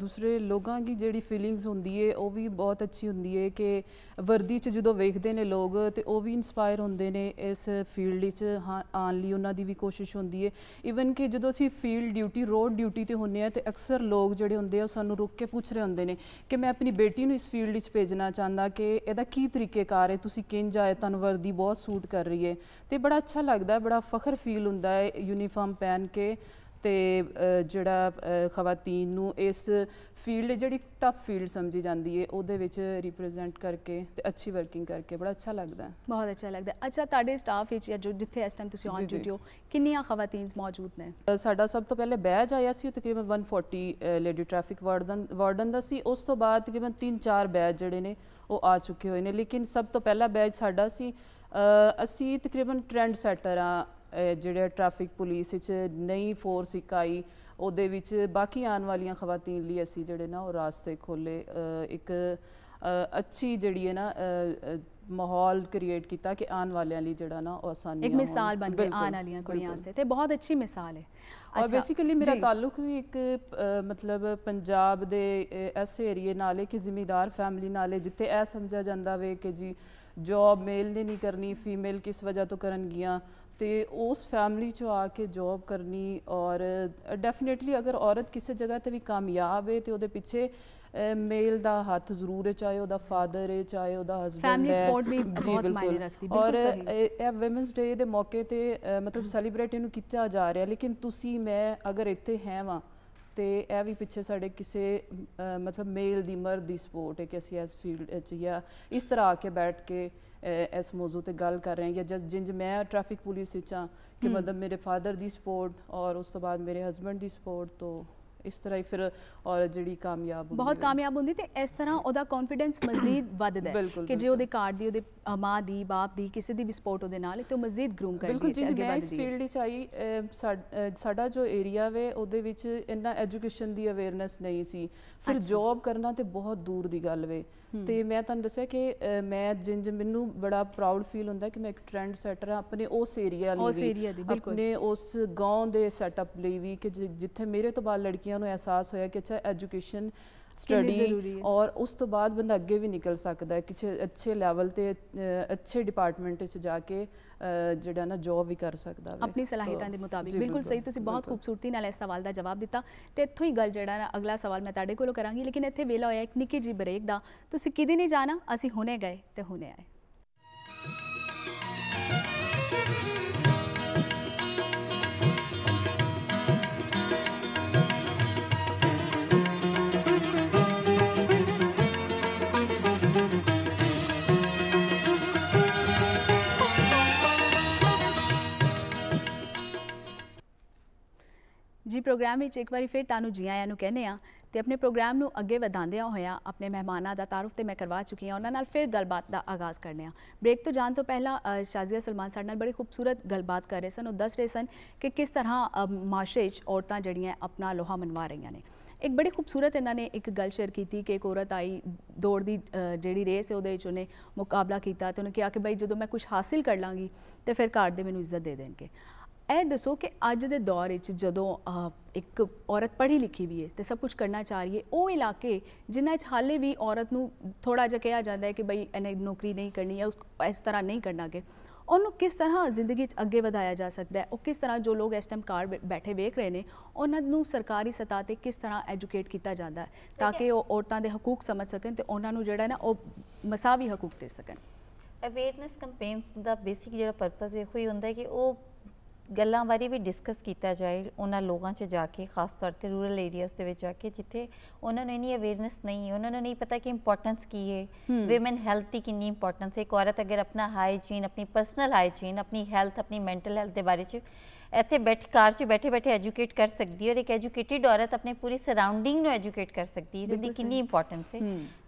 ਦੂਸਰੇ ਲੋਕਾਂ ਦੀ ਜਿਹੜੀ ਫੀਲਿੰਗਸ ਹੁੰਦੀ ਏ ਉਹ ਵੀ ਬਹੁਤ ਅੱਛੀ ਹੁੰਦੀ ਏ ਕਿ ਵਰਦੀ 'ਚ ਜਦੋਂ ਵੇਖਦੇ ਨੇ ਲੋਕ ਤੇ ਉਹ ਵੀ ਇਨਸਪਾਇਰ ਹੁੰਦੇ ਨੇ ਇਸ ਫੀਲਡ 'ਚ ਆਉਣ ਲਈ ਉਹਨਾਂ ਦੀ ਵੀ ਕੋਸ਼ਿਸ਼ ਹੁੰਦੀ ਏ ਇਵਨ ਕਿ ਜਦੋਂ ਅਸੀਂ ਫੀਲਡ ਡਿਊਟੀ ਰੋਡ ਡਿਊਟੀ ਤੇ ਹੁੰਨੇ ਆ ਤੇ ਅਕਸਰ ਲੋਕ ਜਿਹੜੇ ਹੁੰਦੇ ਆ ਸਾਨੂੰ ਰੁੱਕ ਕੇ ਪੁੱਛ ਰਹੇ ਹੁੰਦੇ ਨੇ ਕਿ ਮੈਂ ਆਪਣੀ ਬੇਟੀ ਨੂੰ ਇਸ ਫੀਲਡ 'ਚ ਭੇਜਣਾ ਚਾਹੁੰਦਾ ਕਿ ਇਹਦਾ ਕੀ ਤਰੀਕੇਕਾਰ ਹੈ ਤੁਸੀਂ ਕਿੰਜ ਆਏ ਤੁਹਾਨੂੰ ਵਰਦੀ ਬਹੁਤ ਸੂਟ ਕਰ ਰਹੀ ਏ ਤੇ ਬੜਾ ਅੱਛਾ ਲੱਗਦਾ ਬੜਾ ਫਖਰ ਫੀਲ ਹੁੰਦਾ ਹੈ ਯੂਨੀਫਾਰਮ ਪਹਿਨ ਕੇ ਤੇ ਜਿਹੜਾ ਖਵਾਤੀਨ ਨੂੰ ਇਸ ਫੀਲਡ ਜਿਹੜੀ ਟਫ ਫੀਲਡ ਸਮਝੀ ਜਾਂਦੀ ਹੈ ਉਹਦੇ ਵਿੱਚ ਰਿਪਰੈਜ਼ੈਂਟ ਕਰਕੇ ਤੇ ਅੱਛੀ ਵਰਕਿੰਗ ਕਰਕੇ ਬੜਾ ਅੱਛਾ ਲੱਗਦਾ ਬਹੁਤ ਅੱਛਾ ਲੱਗਦਾ ਅੱਛਾ ਤੁਹਾਡੇ ਸਟਾਫ ਵਿੱਚ ਜਾਂ ਜੋ ਜਿੱਥੇ ਇਸ ਟਾਈਮ ਤੁਸੀਂ ਆਨ ਡਿਊਟੀ ਹੋ ਕਿੰਨੀਆਂ ਖਵਾਤੀਨਸ ਮੌਜੂਦ ਨੇ ਸਾਡਾ ਸਭ ਤੋਂ ਪਹਿਲੇ ਬੈਚ ਆਇਆ ਸੀ ਤਕਰੀਬਨ 140 ਲੇਡੀ ਟ੍ਰੈਫਿਕ ਵਾਰਡਨ ਵਾਰਡਨ ਦਾ ਸੀ ਉਸ ਤੋਂ ਬਾਅਦ ਤਕਰੀਬਨ 3-4 ਬੈਚ ਜਿਹੜੇ ਨੇ ਉਹ ਆ ਚੁੱਕੇ ਹੋਏ ਨੇ ਲੇਕਿਨ ਸਭ ਤੋਂ ਪਹਿਲਾ ਬੈਚ ਸਾਡਾ ਸੀ ਅਸੀਂ ਤਕਰੀਬਨ ਟ੍ਰੈਂਡ ਸੈਟਰ ਆ ਜਿਹੜੇ ਟ੍ਰੈਫਿਕ ਪੁਲਿਸ ਵਿੱਚ ਨਈ ਫੋਰਸ ਇਕਾਈ ਉਹਦੇ ਵਿੱਚ ਬਾਕੀ ਆਉਣ ਵਾਲੀਆਂ ਖਵਾਤੀਨ ਲਈ ਅਸੀਂ ਜਿਹੜੇ ਨਾ ਉਹ ਰਾਸਤੇ ਖੋਲੇ ਇੱਕ ਅੱਛੀ ਜਿਹੜੀ ਹੈ ਨਾ ਮਾਹੌਲ ਕ੍ਰੀਏਟ ਕੀਤਾ ਕਿ ਆਉਣ ਵਾਲਿਆਂ ਲਈ ਜਿਹੜਾ ਨਾ ਉਹ ਆਸਾਨੀ ਇੱਕ ਮਿਸਾਲ ਬਣ ਕੇ ਆਉਣ ਵਾਲੀਆਂ ਕੁੜੀਆਂ ਸੇ ਤੇ ਬਹੁਤ ਅੱਛੀ ਮਿਸਾਲ ਹੈ ਔਰ ਬੇਸਿਕਲੀ ਮੇਰਾ ਤਾਲੁਕ ਵੀ ਇੱਕ ਮਤਲਬ ਪੰਜਾਬ ਦੇ ਇਸ ਏਰੀਏ ਨਾਲ ਹੈ ਕਿ ਜ਼ਿੰਮੇਦਾਰ ਫੈਮਿਲੀ ਨਾਲ ਹੈ ਜਿੱਥੇ ਇਹ ਸਮਝਿਆ ਜਾਂਦਾ ਵੇ ਕਿ ਜੀ ਜੌਬ ਮੇਲ ਨੇ ਨਹੀਂ ਕਰਨੀ ਫੀਮੇਲ ਕਿਸ ਵਜ੍ਹਾ ਤੋਂ ਕਰਨਗੀਆਂ ਤੇ ਉਸ ਫੈਮਿਲੀ ਚ ਆ ਕੇ ਜੌਬ ਕਰਨੀ ਔਰ ਡੈਫੀਨਿਟਲੀ ਅਗਰ ਔਰਤ ਕਿਸੇ ਜਗ੍ਹਾ ਤੇ ਵੀ ਕਾਮਯਾਬ ਹੈ ਤੇ ਉਹਦੇ ਪਿੱਛੇ ਮੇਲ ਦਾ ਹੱਥ ਜ਼ਰੂਰ ਹੈ ਚਾਹੇ ਉਹਦਾ ਫਾਦਰ ਹੈ ਚਾਹੇ ਉਹਦਾ ਹਸਬੰਡ ਹੈ ਫੈਮਿਲੀ ਸਪੋਰਟ ਵੀ ਬਹੁਤ ਮਾਇਨੇ ਰੱਖਦੀ ਔਰ ਇਹ ਔਮਨਸ ਡੇ ਦੇ ਮੌਕੇ ਤੇ ਮਤਲਬ ਸੈਲੀਬ੍ਰੇਟ ਇਹਨੂੰ ਕੀਤਾ ਜਾ ਰਿਹਾ ਲੇਕਿਨ ਤੁਸੀਂ ਮੈਂ ਅਗਰ ਇੱਥੇ ਹਾਂ ਵਾਂ ਤੇ ਇਹ ਵੀ ਪਿੱਛੇ ਸਾਡੇ ਕਿਸੇ ਮਤਲਬ ਮੇਲ ਦੀ ਮਰਦ ਦੀ ਸਪੋਰਟ ਹੈ ਕਿ ਅਸੀਂ ਇਸ ਫੀਲਡ ਚ ਜਾਂ ਇਸ ਤਰ੍ਹਾਂ ਆ ਕੇ ਬੈਠ ਕੇ ਇਸ ਮੌਜੂ ਤੇ ਗੱਲ ਕਰ ਰਹੇ ਹਾਂ ਜਾਂ ਜਿੰਜ ਮੈਂ ਟ੍ਰੈਫਿਕ ਪੁਲਿਸ ਵਿੱਚ ਆ ਕਿ ਮਤਲਬ ਮੇਰੇ ਫਾਦਰ ਦੀ ਸਪੋਰਟ ਔਰ ਉਸ ਤੋਂ ਬਾਅਦ ਮੇਰੇ ਹਸਬੰਡ ਦੀ ਸਪੋਰਟ ਤੋਂ ਇਸ ਤਰ੍ਹਾਂ ਹੀ ਫਿਰ ਔਰ ਜਿਹੜੀ ਕਾਮਯਾਬ ਹੁੰਦੀ ਬਹੁਤ ਕਾਮਯਾਬ ਹੁੰਦੀ ਤੇ ਇਸ ਤਰ੍ਹਾਂ ਉਹਦਾ ਕੌਨਫੀਡੈਂਸ ਮਜ਼ੀਦ ਵੱਧਦਾ ਹੈ ਕਿ ਜੇ ਉਹਦੇ ਕਾਰਡ ਦੀ ਉਹਦੇ ਮਾਂ ਦੀ ਬਾਪ ਦੀ ਕਿਸੇ ਦੀ ਵੀ ਸਪੋਰਟ ਉਹਦੇ ਨਾਲ ਤੇ ਮਜ਼ੀਦ ਗਰੂਮ ਹੈ ਬਿਲਕੁਲ ਜੀ ਮੈਂ ਇਸ ਫੀਲਡ ਵਿੱਚ ਆਈ ਸਾਡਾ ਜੋ ਏਰੀਆ ਵੇ ਉਹਦੇ ਵਿੱਚ ਇੰਨਾ ਐਜੂਕੇਸ਼ਨ ਦੀ ਅਵੇਅਰਨੈਸ ਨਹੀਂ ਸੀ ਫਿਰ ਜੌਬ ਕਰਨਾ ਤੇ ਬਹੁਤ ਦੂਰ ਦੀ ਗੱਲ ਵੇ ਤੇ ਮੈਂ ਤੁਹਾਨੂੰ ਦੱਸਿਆ ਕਿ ਮੈਂ ਜਿੰਜ ਮੈਨੂੰ ਬੜਾ ਪ੍ਰਾਊਡ ਫੀਲ ਹੁੰਦਾ ਕਿ ਮੈਂ ਇੱਕ ਟ੍ਰੈਂਡ ਸੈਟਰ ਆ ਆਪਣੇ ਉਸ ਏਰੀਆ ਲਈ ਬਿਲਕੁਲ ਆਪਣੇ ਉਸ ਗਾਉਂ ਦੇ ਸੈਟਅਪ ਲਈ ਵੀ ਕਿ ਜਿੱਥੇ ਮੇਰੇ ਤੋਂ ਬਾਅਦ ਲੜਕੀਆਂ ਨੂੰ ਅਹਿਸਾਸ ਹੋਇਆ ਕਿ ਅੱਛਾ ਐਜੂਕੇਸ਼ਨ ਸਟੱਡੀ ਔਰ ਉਸ ਤੋਂ ਬਾਅਦ ਬੰਦਾ ਅੱਗੇ ਵੀ ਨਿਕਲ ਸਕਦਾ ਹੈ ਕਿਸੇ ਅੱਛੇ ਲੈਵਲ ਤੇ ਅੱਛੇ ਡਿਪਾਰਟਮੈਂਟ ਵਿੱਚ ਜਾ ਕੇ ਜਿਹੜਾ ਨਾ ਜੌਬ ਵੀ ਕਰ ਸਕਦਾ ਹੈ ਆਪਣੀ ਸਲਾਹੀਤਾਂ ਦੇ ਮੁਤਾਬਿਕ ਬਿਲਕੁਲ ਸਹੀ ਤੁਸੀਂ ਬਹੁਤ ਖੂਬਸੂਰਤੀ ਨਾਲ ਇਸ ਸਵਾਲ ਦਾ ਜਵਾਬ ਦਿੱਤਾ ਤੇ ਇੱਥੋਂ ਹੀ ਗੱਲ ਜਿਹੜਾ ਨਾ ਅਗਲਾ ਸਵਾਲ ਮੈਂ ਤੁਹਾਡੇ ਕੋਲੋਂ ਕਰਾਂਗੀ ਲੇਕਿਨ ਇੱਥੇ ਵੇਲਾ ਹੋਇਆ ਇੱਕ ਨਿੱਕੀ ਜੀ ਬ੍ਰੇਕ ਦਾ ਤੁਸੀਂ ਕਿਦੇ ਨੇ ਜਾਣਾ ਅਸੀਂ ਹੁਣੇ ਗਏ ਤੇ ਹੁਣੇ ਆਏ ਜੀ ਪ੍ਰੋਗਰਾਮ ਵਿੱਚ ਇੱਕ ਵਾਰੀ ਫਿਰ ਤੁਹਾਨੂੰ ਜੀ ਆਇਆਂ ਨੂੰ ਕਹਿੰਦੇ ਆ ਤੇ ਆਪਣੇ ਪ੍ਰੋਗਰਾਮ ਨੂੰ ਅੱਗੇ ਵਧਾਉਂਦਿਆਂ ਹੋਇਆ ਆਪਣੇ ਮਹਿਮਾਨਾਂ ਦਾ ਤਾਰਫ ਤੇ ਮੈਂ ਕਰਵਾ ਚੁੱਕੀ ਹਾਂ ਉਹਨਾਂ ਨਾਲ ਫਿਰ ਗੱਲਬਾਤ ਦਾ ਆਗਾਜ਼ ਕਰਨੇ ਆ ਬ੍ਰੇਕ ਤੋਂ ਜਾਣ ਤੋਂ ਪਹਿਲਾਂ ਸ਼ਾਜ਼ੀਆ ਸੁਲਮਾਨ ਸਾਡੇ ਨਾਲ ਬੜੀ ਖੂਬਸੂਰਤ ਗੱਲਬਾਤ ਕਰ ਰਹੇ ਸਨ ਉਹ ਦੱਸ ਰਹੇ ਸਨ ਕਿ ਕਿਸ ਤਰ੍ਹਾਂ ਮਾਸ਼ੇਜ ਔਰਤਾਂ ਜਿਹੜੀਆਂ ਆਪਣਾ ਲੋਹਾ ਮਨਵਾ ਰਹੀਆਂ ਨੇ ਇੱਕ ਬੜੀ ਖੂਬਸੂਰਤ ਇਹਨਾਂ ਨੇ ਇੱਕ ਗੱਲ ਸ਼ੇਅਰ ਕੀਤੀ ਕਿ ਇੱਕ ਔਰਤ ਆਈ ਦੌੜ ਦੀ ਜਿਹੜੀ ਰੇਸ ਹੈ ਉਹਦੇ ਵਿੱਚ ਉਹਨੇ ਮੁਕਾਬਲਾ ਕੀਤਾ ਤੇ ਉਹਨੇ ਕਿਹਾ ਕਿ ਭਾਈ ਜਦੋਂ ਮੈਂ ਕੁਝ ਹਾਸਿਲ ਕਰ ਲਾਂਗੀ ਤੇ ਫਿਰ ਘਰ ਦੇ ਮੈਨੂੰ ਇੱਜ਼ਤ ਦੇ ਦੇਣਗੇ ਇਹ ਦੱਸੋ ਕਿ ਅੱਜ ਦੇ ਦੌਰ ਵਿੱਚ ਜਦੋਂ ਇੱਕ ਔਰਤ ਪੜ੍ਹੀ ਲਿਖੀ ਵੀ ਹੈ ਤੇ ਸਭ ਕੁਝ ਕਰਨਾ ਚਾਹ ਰਹੀ ਹੈ ਉਹ ਇਲਾਕੇ ਜਿਨ੍ਹਾਂ 'ਚ ਹਾਲੇ ਵੀ ਔਰਤ ਨੂੰ ਥੋੜਾ ਜਿਹਾ ਕਿਹਾ ਜਾਂਦਾ ਹੈ ਕਿ ਬਈ ਇਹਨੇ ਨੌਕਰੀ ਨਹੀਂ ਕਰਨੀ ਹੈ ਇਸ ਤਰ੍ਹਾਂ ਨਹੀਂ ਕਰਨਾ ਕਿ ਉਹਨੂੰ ਕਿਸ ਤਰ੍ਹਾਂ ਜ਼ਿੰਦਗੀ 'ਚ ਅੱਗੇ ਵਧਾਇਆ ਜਾ ਸਕਦਾ ਹੈ ਉਹ ਕਿਸ ਤਰ੍ਹਾਂ ਜੋ ਲੋਕ ਇਸ ਟਾਈਮ ਕਾਰ ਬੈਠੇ ਵੇਖ ਰਹੇ ਨੇ ਉਹਨਾਂ ਨੂੰ ਸਰਕਾਰੀ ਸਤਾ ਤੇ ਕਿਸ ਤਰ੍ਹਾਂ ਐਜੂਕੇਟ ਕੀਤਾ ਜਾਂਦਾ ਹੈ ਤਾਂ ਕਿ ਉਹ ਔਰਤਾਂ ਦੇ ਹਕੂਕ ਸਮਝ ਸਕਣ ਤੇ ਉਹਨਾਂ ਨੂੰ ਜਿਹੜਾ ਨਾ ਉਹ ਮਸਾਵੀ ਹਕੂਕ ਦੇ ਸਕਣ ਅਵੇਅਰਨੈਸ ਕੈਂਪੇਨਸ ਦਾ ਬੇਸਿਕ ਜਿਹੜਾ ਪਰਪਸ ਇਹੋ ਹੀ ਹੁੰਦਾ ਹੈ ਕਿ ਉਹ ਗੱਲਾਂ ਬਾਰੇ ਵੀ ਡਿਸਕਸ ਕੀਤਾ ਜਾਏ ਉਹਨਾਂ ਲੋਕਾਂ 'ਚ ਜਾ ਕੇ ਖਾਸ ਤੌਰ ਤੇ ਰੂਰਲ ਏਰੀਆਜ਼ ਦੇ ਵਿੱਚ ਜਾ ਕੇ ਜਿੱਥੇ ਉਹਨਾਂ ਨੂੰ ਇਨੀ ਅਵੇਅਰਨੈਸ ਨਹੀਂ ਹੈ ਉਹਨਾਂ ਨੂੰ ਨਹੀਂ ਪਤਾ ਕਿ ਇੰਪੋਰਟੈਂਸ ਕੀ ਹੈ ਔਮਨ ਹੈਲਥ ਦੀ ਕਿੰਨੀ ਇੰਪੋਰਟੈਂਸ ਹੈ ਇੱਕ ਔਰਤ ਅਗਰ ਆਪਣਾ ਹਾਈਜੀਨ ਆਪਣੀ ਪਰਸਨਲ ਹਾਈਜੀਨ ਆਪਣੀ ਹੈਲਥ ਆਪਣੀ ਮੈਂਟਲ ਹੈਲਥ ਦੇ ਬਾਰੇ 'ਚ ਇੱਥੇ ਬੈਠ ਕਾਰ 'ਚ ਬੈਠੇ ਬੈਠੇ ਐਜੂਕੇਟ ਕਰ ਸਕਦੀ ਹੈ ਔਰ ਇੱਕ ਐਜੂਕੇਟਿਡ ਔਰਤ ਆਪਣੇ ਪੂਰੀ ਸਰਾਊਂਡਿੰਗ ਨੂੰ ਐਜੂਕੇਟ ਕਰ ਸਕਦੀ ਹੈ ਇਹਦੀ ਕਿੰਨੀ ਇੰਪੋਰਟੈਂਸ ਹੈ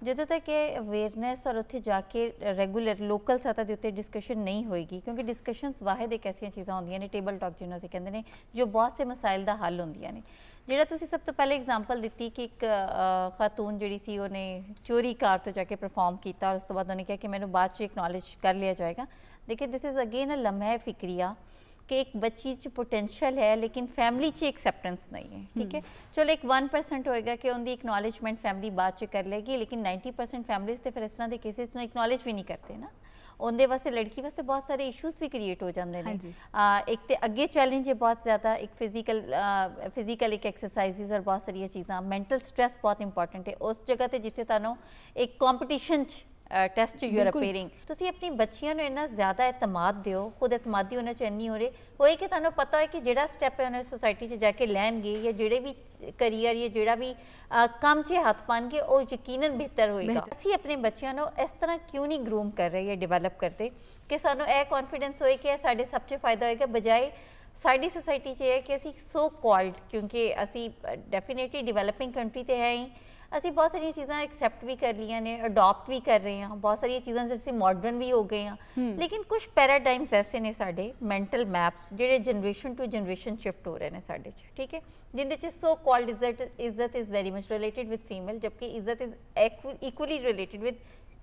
ਜਦੋਂ ਤੱਕ ਇਹ ਅਵੇਅਰਨੈਸ ਔਰ ਉੱਥੇ ਜਾ ਕੇ ਰੈਗੂਲਰ ਲੋਕਲ ਸਤਾ ਦੇ ਉੱਤੇ ਡਿਸਕਸ਼ਨ ਨਹੀਂ ਹੋਏਗੀ ਕਿਉਂਕਿ ਡਿਸਕਸ਼ਨਸ ਵਾਹਿਦ ਇੱਕ ਐਸੀਆਂ ਚੀਜ਼ਾਂ ਹੁੰਦੀਆਂ ਨੇ ਟੇਬਲ ਟਾਕ ਜਿਹਨਾਂ ਅਸੀਂ ਕਹਿੰਦੇ ਨੇ ਜੋ ਬਹੁਤ ਸੇ ਮਸਾਇਲ ਦਾ ਹੱਲ ਹੁੰਦੀਆਂ ਨੇ ਜਿਹੜਾ ਤੁਸੀਂ ਸਭ ਤੋਂ ਪਹਿਲੇ ਐਗਜ਼ਾਮਪਲ ਦਿੱਤੀ ਕਿ ਇੱਕ ਖਾਤੂਨ ਜਿਹੜੀ ਸੀ ਉਹਨੇ ਚੋਰੀ ਕਾਰ ਤੋਂ ਜਾ ਕੇ ਪਰਫਾਰਮ ਕੀਤਾ ਔਰ ਉਸ ਤੋਂ ਬਾਅਦ ਉਹਨੇ ਕਿਹਾ ਕਿ ਮੈਨੂੰ ਬਾਅਦ ਚ ਇਕਨੋਲਜ ਕਰ ਲਿਆ ਜਾਏਗਾ ਦੇਖਿਏ ਦਿਸ ਇਜ਼ ਅਗੇਨ ਅ ਲਮਹਾ ਫਿਕਰੀਆ ਕਿ ਇੱਕ ਬੱਚੀ 'ਚ ਪੋਟੈਂਸ਼ੀਅਲ ਹੈ ਲੇਕਿਨ ਫੈਮਿਲੀ 'ਚ ਐਕਸੈਪਟੈਂਸ ਨਹੀਂ ਹੈ ਠੀਕ ਹੈ ਚਲੋ ਇੱਕ 1% ਹੋਏਗਾ ਕਿ ਉਹਦੀ ਇਕਨੋਲੇਜਮੈਂਟ ਫੈਮਿਲੀ ਬਾਅਦ 'ਚ ਕਰ ਲੇਗੀ ਲੇਕਿਨ 90% ਫੈਮਿਲੀਜ਼ ਤੇ ਫਿਰ ਇਸ ਤਰ੍ਹਾਂ ਦੇ ਕੇਸਿਸ ਨੂੰ ਇਕਨੋਲੇਜ ਵੀ ਨਹੀਂ ਕਰਦੇ ਨਾ ਉਹਦੇ ਵਾਸਤੇ ਲੜਕੀ ਵਾਸਤੇ ਬਹੁਤ ਸਾਰੇ ਇਸ਼ੂਸ ਵੀ ਕ੍ਰੀਏਟ ਹੋ ਜਾਂਦੇ ਨੇ ਆ ਇੱਕ ਤੇ ਅੱਗੇ ਚੈਲੰਜ ਹੈ ਬਹੁਤ ਜ਼ਿਆਦਾ ਇੱਕ ਫਿਜ਼ੀਕਲ ਫਿਜ਼ੀਕਲ ਇੱਕ ਐਕਸਰਸਾਈਜ਼ਸ ਔਰ ਬਹੁਤ ਸਾਰੀਆਂ ਚੀਜ਼ਾਂ ਮੈਂਟਲ ਸਟ्रेस ਬਹੁਤ ਇੰਪੋਰਟੈਂਟ ਹੈ ਉਸ ਜਗ੍ਹਾ ਤੇ ਜਿੱਥੇ ਤੁਹਾਨੂੰ ਇੱਕ ਕੰਪੀਟੀਸ਼ਨ 'ਚ ਟੈਸਟ ਯੂ ਆਰ ਅਪੀਅਰਿੰਗ ਤੁਸੀਂ ਆਪਣੀ ਬੱਚੀਆਂ ਨੂੰ ਇੰਨਾ ਜ਼ਿਆਦਾ ਇਤਮਾਦ ਦਿਓ ਖੁਦ ਇਤਮਾਦੀ ਉਹਨਾਂ ਚ ਇੰਨੀ ਹੋ ਰਹੀ ਹੋਏ ਕਿ ਤੁਹਾਨੂੰ ਪਤਾ ਹੈ ਕਿ ਜਿਹੜਾ ਸਟੈਪ ਹੈ ਉਹਨਾਂ ਸੋਸਾਇਟੀ ਚ ਜਾ ਕੇ ਲੈਣਗੇ ਜਾਂ ਜਿਹੜੇ ਵੀ ਕੈਰੀਅਰ ਜਾਂ ਜਿਹੜਾ ਵੀ ਕੰਮ 'ਚ ਹੱਥ ਪਾਣਗੇ ਉਹ ਯਕੀਨਨ ਬਿਹਤਰ ਹੋਏਗਾ ਅਸੀਂ ਆਪਣੇ ਬੱਚਿਆਂ ਨੂੰ ਇਸ ਤਰ੍ਹਾਂ ਕਿਉਂ ਨਹੀਂ ਗਰੂਮ ਕਰ ਰਹੇ ਜਾਂ ਡਿਵੈਲਪ ਕਰਦੇ ਕਿ ਸਾਨੂੰ ਇਹ ਕੌਨਫੀਡੈਂਸ ਹੋਏ ਕਿ ਸਾਡੇ ਸਭ ਤੋਂ ਫਾਇਦਾ ਹੋਏਗਾ ਬਜਾਏ ਸਾਡੀ ਸੋਸਾਇਟੀ 'ਚ ਇਹ ਹੈ ਕਿ ਅਸੀਂ ਸੋ ਕਾਲਡ ਕਿਉਂਕਿ ਅਸੀਂ ਡੈਫੀਨਿਟਲੀ ਡਿਵੈਲਪਿੰਗ ਕੰਟਰੀ ਤੇ ਹੈ ਹੀ ਅਸੀਂ ਬਹੁਤ ਸਾਰੀਆਂ ਚੀਜ਼ਾਂ ਐਕਸੈਪਟ ਵੀ ਕਰ ਲਈਆਂ ਨੇ ਅਡਾਪਟ ਵੀ ਕਰ ਰਹੇ ਹਾਂ ਬਹੁਤ ਸਾਰੀਆਂ ਚੀਜ਼ਾਂ ਜਿਵੇਂ ਮਾਡਰਨ ਵੀ ਹੋ ਗਏ ਹਾਂ ਲੇਕਿਨ ਕੁਝ ਪੈਰਾਡਾਈਮਸ ਐਸੇ ਨੇ ਸਾਡੇ ਮੈਂਟਲ ਮੈਪਸ ਜਿਹੜੇ ਜਨਰੇਸ਼ਨ ਟੂ ਜਨਰੇਸ਼ਨ ਸ਼ਿਫਟ ਹੋ ਰਹੇ ਨੇ ਸਾਡੇ 'ਚ ਠੀਕ ਹੈ ਜਿੰਦੇ 'ਚ ਸੋ ਕਾਲਡ ਡਿਜ਼ਰਟ ਇੱਜ਼ਤ is very much related with female ਜਬਕਿ ਇੱਜ਼ਤ is equally related with